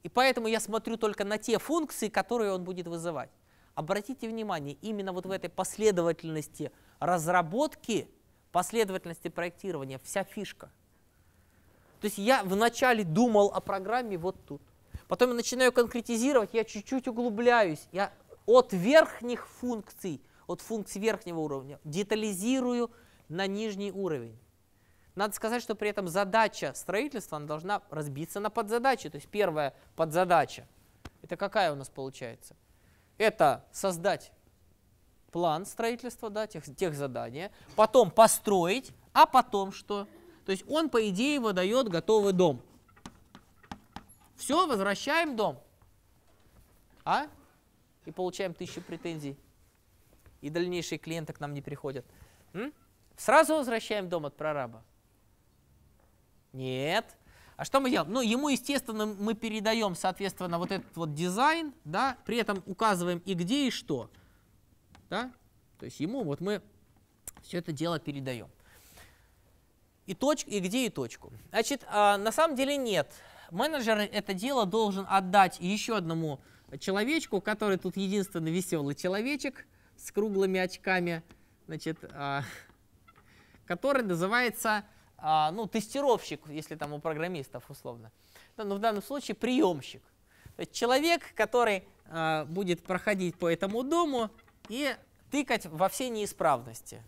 И поэтому я смотрю только на те функции, которые он будет вызывать. Обратите внимание, именно вот в этой последовательности разработки – последовательности проектирования, вся фишка. То есть я вначале думал о программе вот тут. Потом я начинаю конкретизировать, я чуть-чуть углубляюсь. Я от верхних функций, от функций верхнего уровня детализирую на нижний уровень. Надо сказать, что при этом задача строительства она должна разбиться на подзадачи. То есть первая подзадача. Это какая у нас получается? Это создать план строительства, да, тех, тех задания, потом построить, а потом что? То есть он, по идее, выдает готовый дом. Все, возвращаем дом. А? И получаем тысячу претензий. И дальнейшие клиенты к нам не приходят. М? Сразу возвращаем дом от прораба? Нет. А что мы делаем? Ну, ему, естественно, мы передаем, соответственно, вот этот вот дизайн, да, при этом указываем и где, и что. Да? То есть ему вот мы все это дело передаем. И, точ, и где и точку. Значит, а, на самом деле нет. Менеджер это дело должен отдать еще одному человечку, который тут единственный веселый человечек с круглыми очками, значит, а, который называется а, ну, тестировщик, если там у программистов условно. Но, но ну, в данном случае приемщик. То есть человек, который а, будет проходить по этому дому, и тыкать во все неисправности.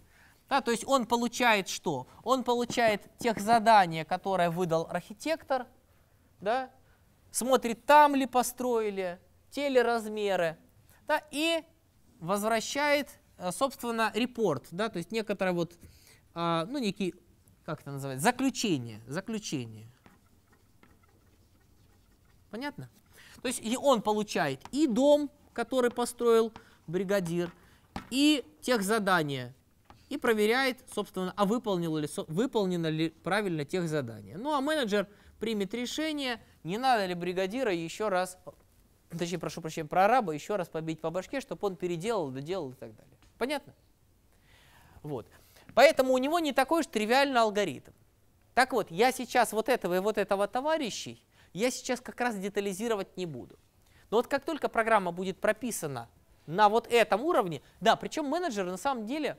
Да, то есть он получает что? Он получает тех задания, которые выдал архитектор, да, смотрит, там ли построили, те ли размеры, да, и возвращает, э, собственно, репорт, да, то есть некоторое вот, а, ну, некий, как это называется, заключение, заключение. Понятно? То есть и он получает и дом, который построил бригадир, и техзадание. И проверяет, собственно, а выполнил ли, выполнено ли правильно техзадание. Ну а менеджер примет решение, не надо ли бригадира еще раз, точнее, прошу прощения, прораба еще раз побить по башке, чтобы он переделал, доделал и так далее. Понятно? Вот. Поэтому у него не такой уж тривиальный алгоритм. Так вот, я сейчас вот этого и вот этого товарищей, я сейчас как раз детализировать не буду. Но вот как только программа будет прописана на вот этом уровне. Да, причем менеджер на самом деле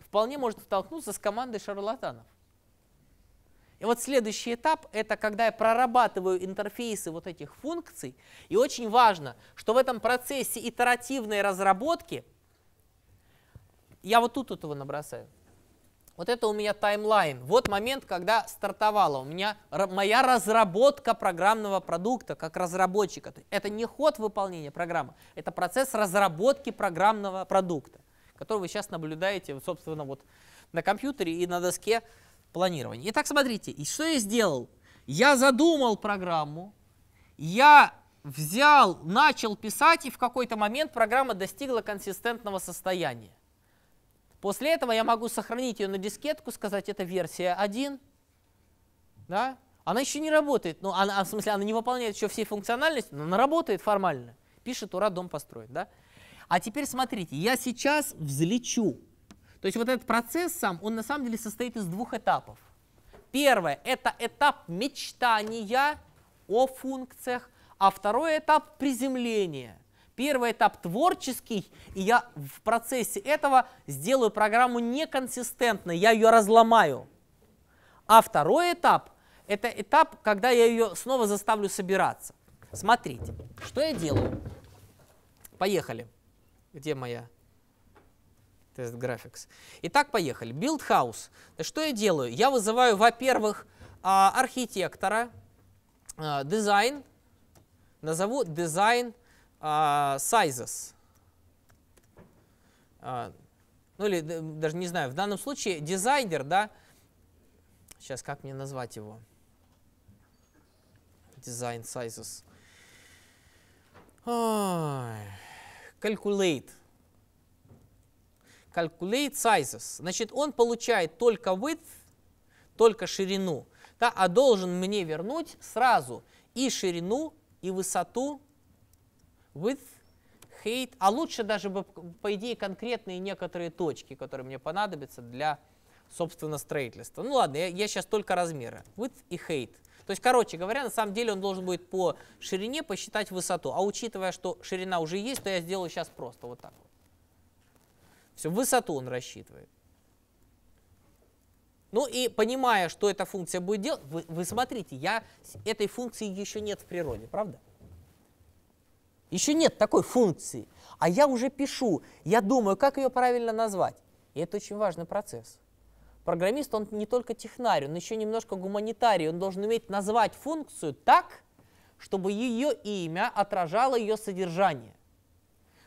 вполне может столкнуться с командой шарлатанов. И вот следующий этап – это когда я прорабатываю интерфейсы вот этих функций. И очень важно, что в этом процессе итеративной разработки я вот тут вот его набросаю. Вот это у меня таймлайн. Вот момент, когда стартовала у меня моя разработка программного продукта как разработчика. Это не ход выполнения программы, это процесс разработки программного продукта, который вы сейчас наблюдаете, собственно, вот на компьютере и на доске планирования. Итак, смотрите, и что я сделал? Я задумал программу, я взял, начал писать, и в какой-то момент программа достигла консистентного состояния. После этого я могу сохранить ее на дискетку, сказать, это версия 1. Да? Она еще не работает, ну, она, в смысле, она не выполняет еще всей функциональности, но она работает формально. Пишет, ура, дом построить, Да? А теперь смотрите, я сейчас взлечу. То есть вот этот процесс сам, он на самом деле состоит из двух этапов. Первое – это этап мечтания о функциях, а второй этап – приземления – Первый этап творческий, и я в процессе этого сделаю программу неконсистентной, я ее разломаю. А второй этап – это этап, когда я ее снова заставлю собираться. Смотрите, что я делаю. Поехали. Где моя тест графикс? Итак, поехали. Build house. Что я делаю? Я вызываю, во-первых, а, архитектора, а, дизайн, назову дизайн uh, sizes. Uh, ну или даже не знаю, в данном случае дизайнер, да, сейчас как мне назвать его? Design sizes. calculate. Calculate sizes. Значит, он получает только width, только ширину, да, а должен мне вернуть сразу и ширину, и высоту, with, hate, а лучше даже бы, по идее, конкретные некоторые точки, которые мне понадобятся для, собственно, строительства. Ну ладно, я, я сейчас только размеры. With и hate. То есть, короче говоря, на самом деле он должен будет по ширине посчитать высоту. А учитывая, что ширина уже есть, то я сделаю сейчас просто вот так вот. Все, высоту он рассчитывает. Ну и понимая, что эта функция будет делать, вы, вы смотрите, я, этой функции еще нет в природе, правда? Еще нет такой функции. А я уже пишу, я думаю, как ее правильно назвать. И это очень важный процесс. Программист, он не только технарий, он еще немножко гуманитарий. Он должен уметь назвать функцию так, чтобы ее имя отражало ее содержание.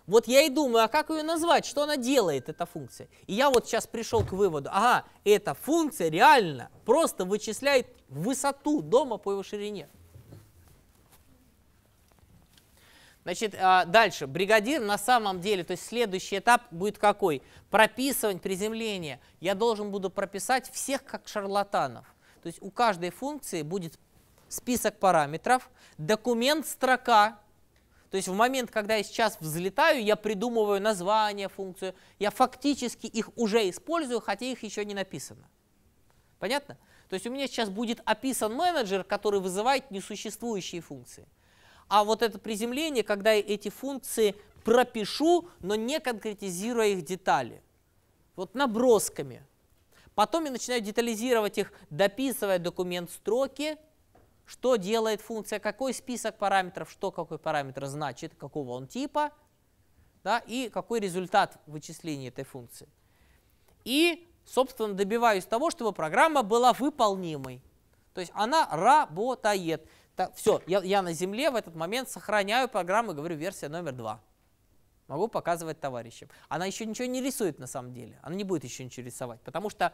Вот я и думаю, а как ее назвать, что она делает, эта функция? И я вот сейчас пришел к выводу, ага, эта функция реально просто вычисляет высоту дома по его ширине. Значит, а, дальше. Бригадир на самом деле, то есть следующий этап будет какой? Прописывать приземление. Я должен буду прописать всех как шарлатанов. То есть у каждой функции будет список параметров, документ строка. То есть в момент, когда я сейчас взлетаю, я придумываю название, функцию. Я фактически их уже использую, хотя их еще не написано. Понятно? То есть у меня сейчас будет описан менеджер, который вызывает несуществующие функции а вот это приземление, когда я эти функции пропишу, но не конкретизируя их детали. Вот набросками. Потом я начинаю детализировать их, дописывая документ строки, что делает функция, какой список параметров, что какой параметр значит, какого он типа, да, и какой результат вычисления этой функции. И, собственно, добиваюсь того, чтобы программа была выполнимой. То есть она работает. Так, все, я, я на земле в этот момент сохраняю программу говорю версия номер два. Могу показывать товарищам. Она еще ничего не рисует на самом деле. Она не будет еще ничего рисовать, потому что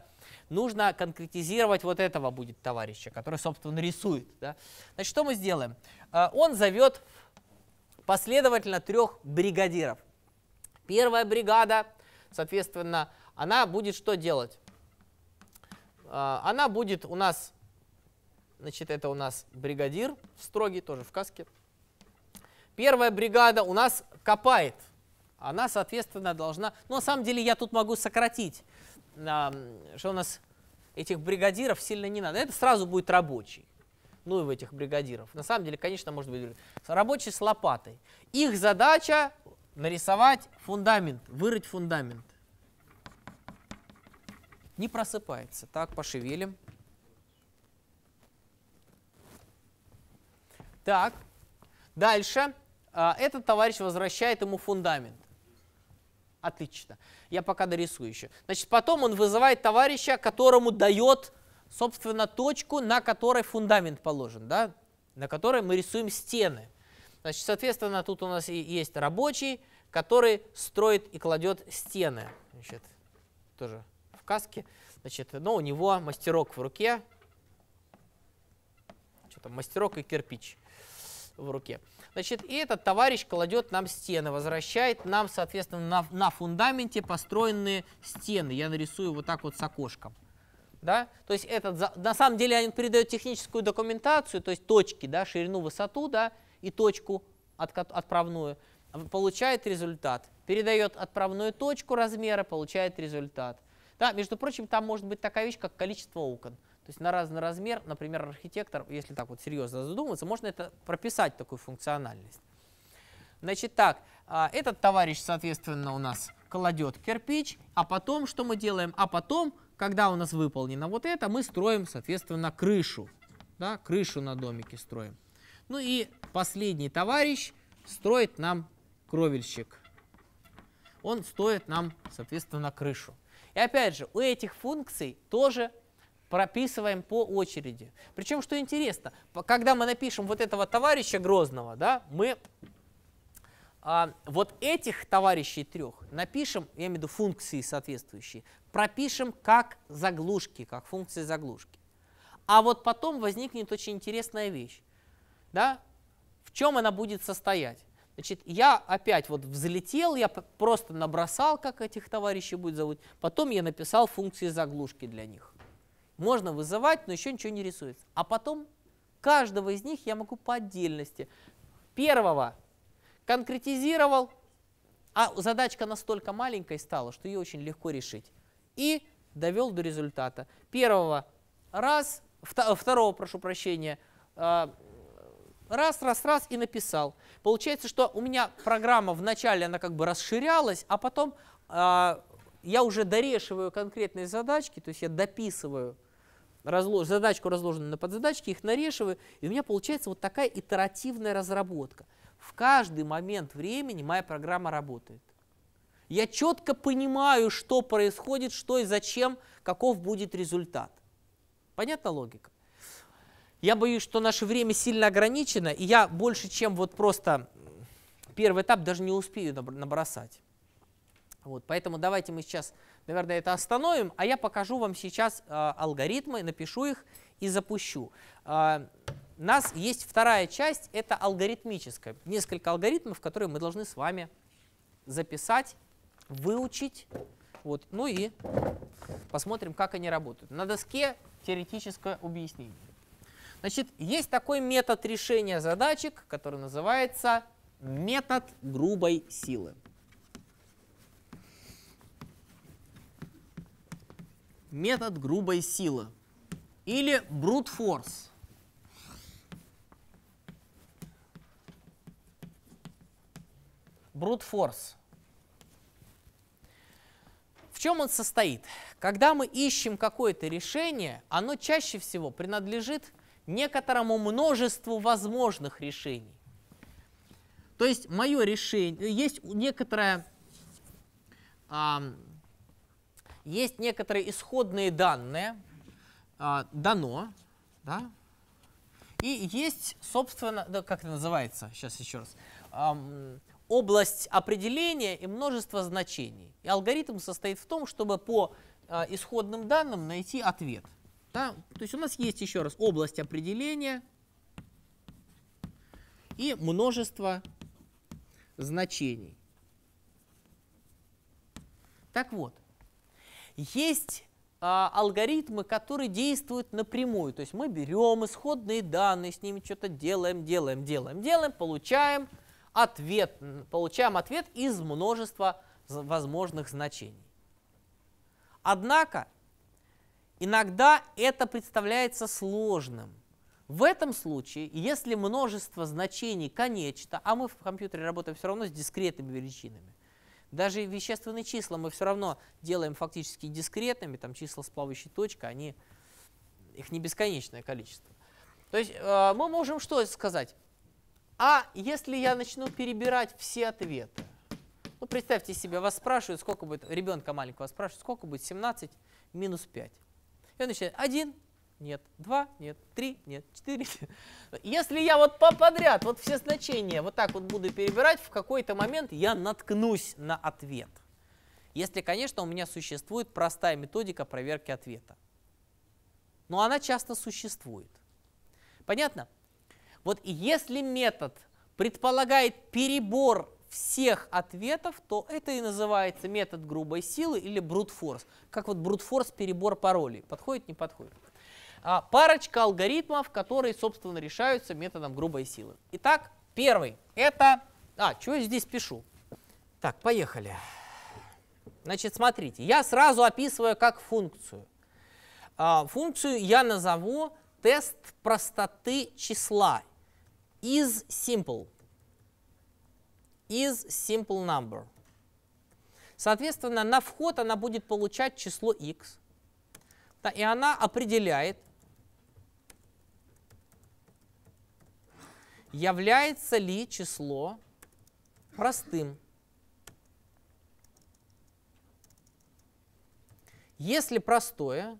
нужно конкретизировать вот этого будет товарища, который, собственно, рисует. Да? Значит, что мы сделаем? А, он зовет последовательно трех бригадиров. Первая бригада, соответственно, она будет что делать? А, она будет у нас Значит, это у нас бригадир строгий, тоже в каске. Первая бригада у нас копает. Она, соответственно, должна... ну на самом деле я тут могу сократить, что у нас этих бригадиров сильно не надо. Это сразу будет рабочий. Ну и в этих бригадиров. На самом деле, конечно, может быть рабочий с лопатой. Их задача нарисовать фундамент, вырыть фундамент. Не просыпается. Так, пошевелим. Так, дальше. А, этот товарищ возвращает ему фундамент. Отлично. Я пока дорисую еще. Значит, потом он вызывает товарища, которому дает, собственно, точку, на которой фундамент положен, да? на которой мы рисуем стены. Значит, соответственно, тут у нас и есть рабочий, который строит и кладет стены. Значит, тоже в каске. Значит, но у него мастерок в руке. Что там, мастерок и кирпич в руке. Значит, и этот товарищ кладет нам стены, возвращает нам, соответственно, на, на фундаменте построенные стены. Я нарисую вот так вот с окошком. Да? То есть этот, на самом деле он передает техническую документацию, то есть точки, да, ширину, высоту да, и точку отправную. Получает результат. Передает отправную точку размера, получает результат. Да, между прочим, там может быть такая вещь, как количество окон. То есть на разный размер, например, архитектор, если так вот серьезно задуматься, можно это прописать, такую функциональность. Значит так, а, этот товарищ, соответственно, у нас кладет кирпич, а потом что мы делаем? А потом, когда у нас выполнено вот это, мы строим, соответственно, крышу. Да, крышу на домике строим. Ну и последний товарищ строит нам кровельщик. Он стоит нам, соответственно, крышу. И опять же, у этих функций тоже прописываем по очереди. Причем, что интересно, когда мы напишем вот этого товарища Грозного, да, мы а, вот этих товарищей трех напишем, я имею в виду функции соответствующие, пропишем как заглушки, как функции заглушки. А вот потом возникнет очень интересная вещь. Да? В чем она будет состоять? Значит, я опять вот взлетел, я просто набросал, как этих товарищей будет зовут, потом я написал функции заглушки для них. Можно вызывать, но еще ничего не рисуется. А потом каждого из них я могу по отдельности. Первого конкретизировал, а задачка настолько маленькой стала, что ее очень легко решить. И довел до результата. Первого раз, второго, прошу прощения, а, раз, раз, раз и написал. Получается, что у меня программа вначале, она как бы расширялась, а потом а, я уже дорешиваю конкретные задачки, то есть я дописываю разлож, задачку разложенную на подзадачки, их нарешиваю, и у меня получается вот такая итеративная разработка. В каждый момент времени моя программа работает. Я четко понимаю, что происходит, что и зачем, каков будет результат. Понятна логика? Я боюсь, что наше время сильно ограничено, и я больше, чем вот просто первый этап даже не успею набросать. Вот, поэтому давайте мы сейчас наверное, это остановим, а я покажу вам сейчас э, алгоритмы, напишу их и запущу. У э, нас есть вторая часть, это алгоритмическая. Несколько алгоритмов, которые мы должны с вами записать, выучить. Вот, ну и посмотрим, как они работают. На доске теоретическое объяснение. Значит, есть такой метод решения задачек, который называется метод грубой силы. метод грубой силы или brute force. Brute force. В чем он состоит? Когда мы ищем какое-то решение, оно чаще всего принадлежит некоторому множеству возможных решений. То есть мое решение, есть некоторая а, есть некоторые исходные данные, а, дано, да, и есть, собственно, да, как это называется, сейчас еще раз, эм, область определения и множество значений. И алгоритм состоит в том, чтобы по э, исходным данным найти ответ. Да? То есть у нас есть еще раз область определения и множество значений. Так вот, есть а, алгоритмы, которые действуют напрямую. То есть мы берем исходные данные, с ними что-то делаем, делаем, делаем, делаем, получаем ответ, получаем ответ из множества возможных значений. Однако иногда это представляется сложным. В этом случае, если множество значений конечно, а мы в компьютере работаем все равно с дискретными величинами, даже вещественные числа мы все равно делаем фактически дискретными, там числа с плавающей точкой, они, их не бесконечное количество. То есть э, мы можем что сказать? А если я начну перебирать все ответы? Ну, представьте себе, вас спрашивают, сколько будет, ребенка маленького спрашивают, сколько будет 17 минус 5. И он начинает 1, нет, два? нет, три? нет, четыре. Если я вот по подряд, вот все значения вот так вот буду перебирать, в какой-то момент я наткнусь на ответ. Если, конечно, у меня существует простая методика проверки ответа. Но она часто существует. Понятно? Вот если метод предполагает перебор всех ответов, то это и называется метод грубой силы или брутфорс. Как вот брутфорс перебор паролей. Подходит, не подходит? а, парочка алгоритмов, которые, собственно, решаются методом грубой силы. Итак, первый это... А, что я здесь пишу? Так, поехали. Значит, смотрите, я сразу описываю как функцию. А, функцию я назову тест простоты числа is simple. Is simple number. Соответственно, на вход она будет получать число x. и она определяет, является ли число простым. Если простое,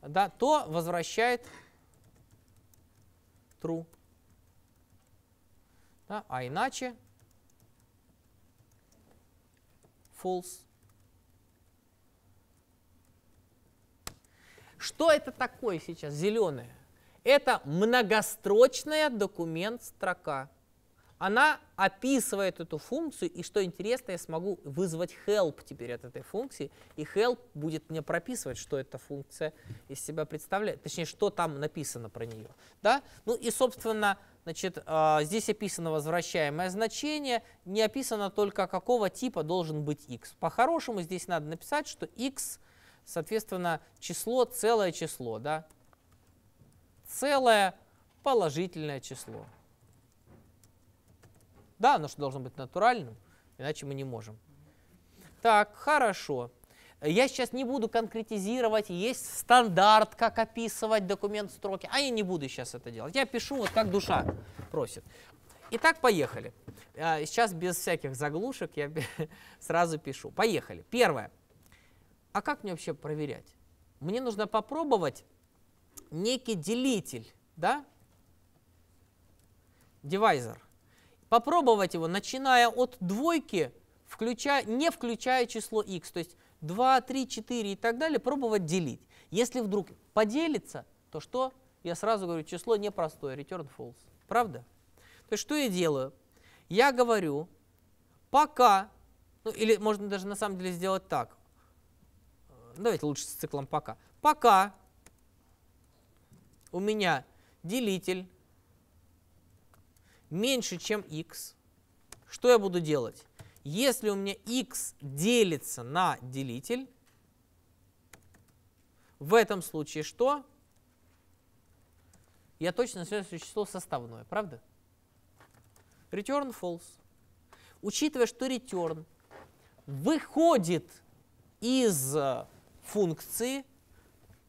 да, то возвращает true. Да, а иначе false. Что это такое сейчас зеленое? Это многострочная документ-строка. Она описывает эту функцию, и что интересно, я смогу вызвать help теперь от этой функции, и help будет мне прописывать, что эта функция из себя представляет, точнее, что там написано про нее. Да? Ну и, собственно, Значит, а, здесь описано возвращаемое значение, не описано только какого типа должен быть x. По-хорошему здесь надо написать, что x, соответственно, число, целое число. Да? целое положительное число. Да, оно же должно быть натуральным, иначе мы не можем. Так, хорошо. Я сейчас не буду конкретизировать, есть стандарт, как описывать документ строки, а я не буду сейчас это делать. Я пишу вот как душа просит. Итак, поехали. А, сейчас без всяких заглушек я сразу пишу. Поехали. Первое. А как мне вообще проверять? Мне нужно попробовать некий делитель, да, девайзер. Попробовать его, начиная от двойки, включая, не включая число x, то есть 2, 3, 4 и так далее, пробовать делить. Если вдруг поделится, то что? Я сразу говорю, число непростое, return false. Правда? То есть что я делаю? Я говорю, пока, ну или можно даже на самом деле сделать так. Давайте лучше с циклом пока. Пока у меня делитель меньше, чем x, что я буду делать? Если у меня x делится на делитель, в этом случае что? Я точно следующее число составное, правда? Return false. Учитывая, что return выходит из э, функции,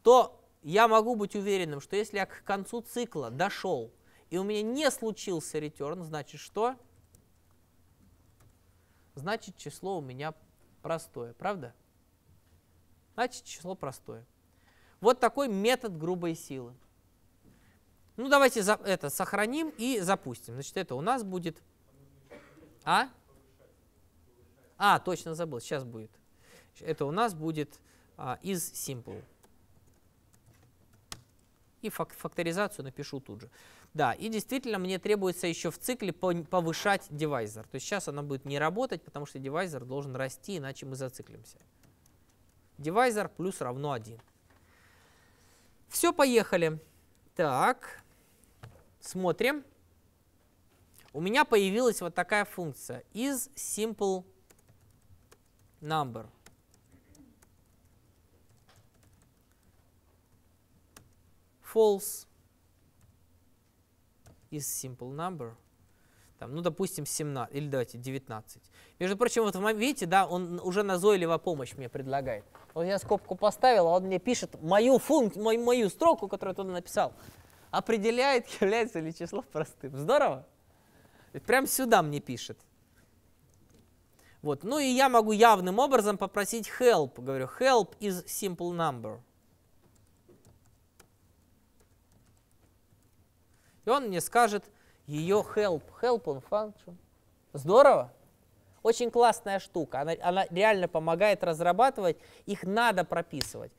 то я могу быть уверенным, что если я к концу цикла дошел, и у меня не случился return, значит что? Значит число у меня простое, правда? Значит число простое. Вот такой метод грубой силы. Ну давайте это сохраним и запустим. Значит это у нас будет... А? А, точно забыл, сейчас будет. Это у нас будет а, из simple и факторизацию напишу тут же. Да, и действительно мне требуется еще в цикле повышать девайзер. То есть сейчас она будет не работать, потому что девайзер должен расти, иначе мы зациклимся. Девайзер плюс равно 1. Все, поехали. Так, смотрим. У меня появилась вот такая функция is simple number. false is simple number. Там, ну, допустим, 17, или давайте 19. Между прочим, вот видите, да, он уже назойливо помощь мне предлагает. Вот я скобку поставил, а он мне пишет мою функцию, мою, мою строку, которую туда написал, определяет, является ли число простым. Здорово? прям сюда мне пишет. Вот. Ну и я могу явным образом попросить help. Говорю, help is simple number. И он мне скажет ее help, help он function. Здорово? Очень классная штука, она, она реально помогает разрабатывать, их надо прописывать.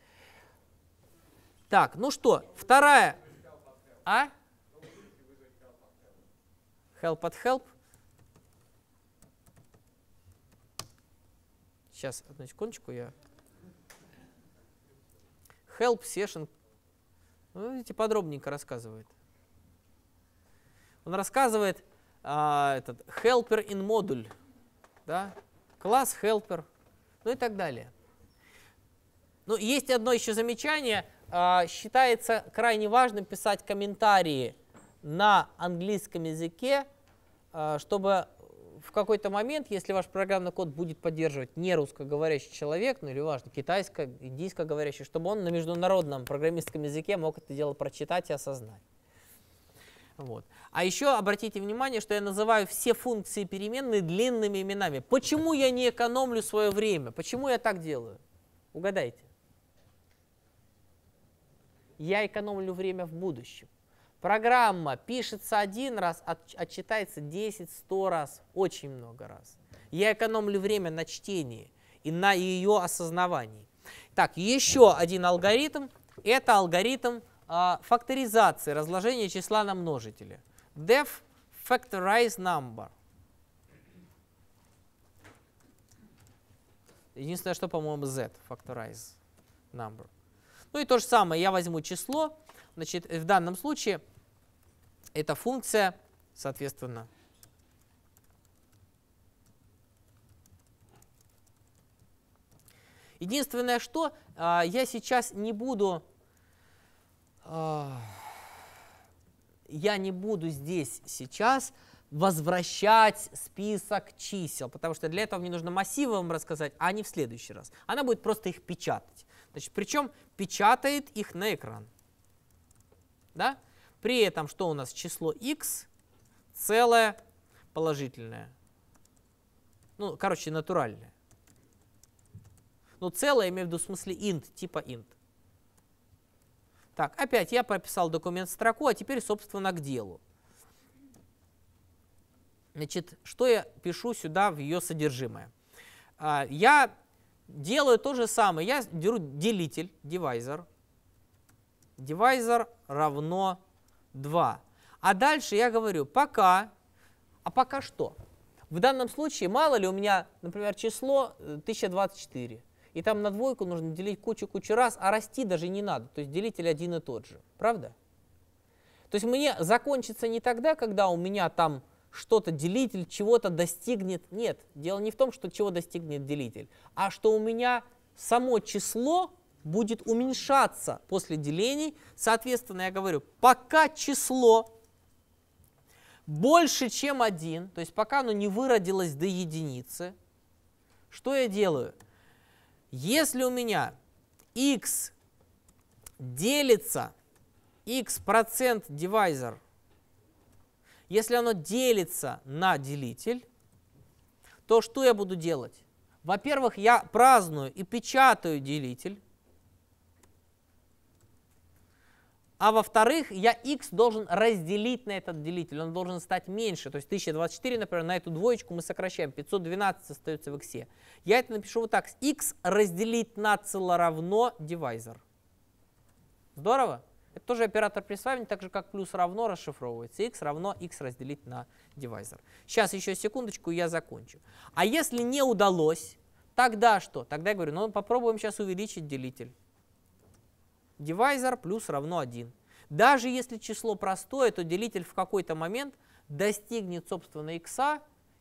Так, ну что, вторая. А? Help от help. Сейчас, одну секундочку, я... Help session. Ну, видите, подробненько рассказывает он рассказывает а, этот helper in модуль, да, класс helper, ну и так далее. Ну, есть одно еще замечание. А, считается крайне важным писать комментарии на английском языке, а, чтобы в какой-то момент, если ваш программный код будет поддерживать не русскоговорящий человек, ну или важно, китайско, индийско говорящий, чтобы он на международном программистском языке мог это дело прочитать и осознать. Вот. А еще обратите внимание, что я называю все функции переменные длинными именами. Почему я не экономлю свое время? Почему я так делаю? Угадайте. Я экономлю время в будущем. Программа пишется один раз, от, а отчитается а 10, 100 раз, очень много раз. Я экономлю время на чтении и на ее осознавании. Так, еще один алгоритм. Это алгоритм а, факторизации, разложения числа на множители. Def factorize number. Единственное, что, по-моему, z, factorize number. Ну и то же самое, я возьму число, значит, в данном случае эта функция, соответственно, Единственное, что а, я сейчас не буду я не буду здесь сейчас возвращать список чисел, потому что для этого мне нужно массивы вам рассказать, а не в следующий раз. Она будет просто их печатать. Значит, причем печатает их на экран. Да? При этом что у нас число x целое положительное. Ну, короче, натуральное. Ну, целое, я имею в виду в смысле int, типа int. Так, опять я прописал документ строку, а теперь, собственно, к делу. Значит, что я пишу сюда в ее содержимое? А, я делаю то же самое. Я беру делитель, девайзер. Девайзер равно 2. А дальше я говорю, пока, а пока что? В данном случае, мало ли у меня, например, число 1024. Э, и там на двойку нужно делить кучу-кучу раз, а расти даже не надо. То есть делитель один и тот же. Правда? То есть мне закончится не тогда, когда у меня там что-то делитель чего-то достигнет. Нет, дело не в том, что чего достигнет делитель, а что у меня само число будет уменьшаться после делений. Соответственно, я говорю, пока число больше, чем один, то есть пока оно не выродилось до единицы, что я делаю? Если у меня x делится, x процент divisor, если оно делится на делитель, то что я буду делать? Во-первых, я праздную и печатаю делитель. А во-вторых, я x должен разделить на этот делитель, он должен стать меньше. То есть 1024, например, на эту двоечку мы сокращаем, 512 остается в x. Я это напишу вот так, x разделить на цело равно divisor. Здорово? Это тоже оператор присваивания, так же как плюс равно расшифровывается. x равно x разделить на divisor. Сейчас еще секундочку, я закончу. А если не удалось, тогда что? Тогда я говорю, ну попробуем сейчас увеличить делитель. Divisor плюс равно 1. Даже если число простое, то делитель в какой-то момент достигнет, собственно, x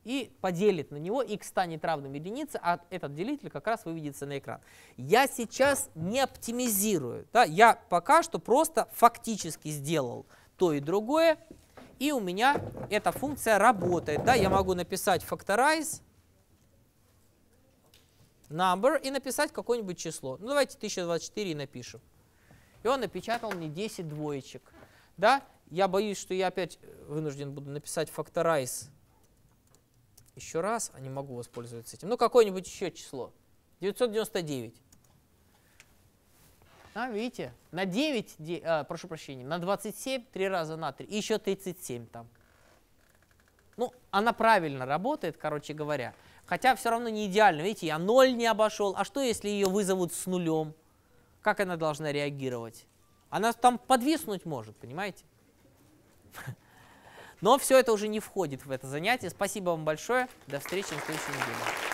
и поделит на него, x станет равным единице, а этот делитель как раз выведется на экран. Я сейчас не оптимизирую, да, я пока что просто фактически сделал то и другое, и у меня эта функция работает. Да, я могу написать factorize number и написать какое-нибудь число. Ну, давайте 1024 и напишем. И он напечатал мне 10 двоечек. Да? Я боюсь, что я опять э, вынужден буду написать факторайз еще раз, а не могу воспользоваться этим. Ну, какое-нибудь еще число. 999. А, видите, на 9, де, а, прошу прощения, на 27, 3 раза на 3, и еще 37 там. Ну, она правильно работает, короче говоря. Хотя все равно не идеально. Видите, я 0 не обошел. А что, если ее вызовут с нулем? Как она должна реагировать? Она там подвиснуть может, понимаете? Но все это уже не входит в это занятие. Спасибо вам большое. До встречи на следующей неделе.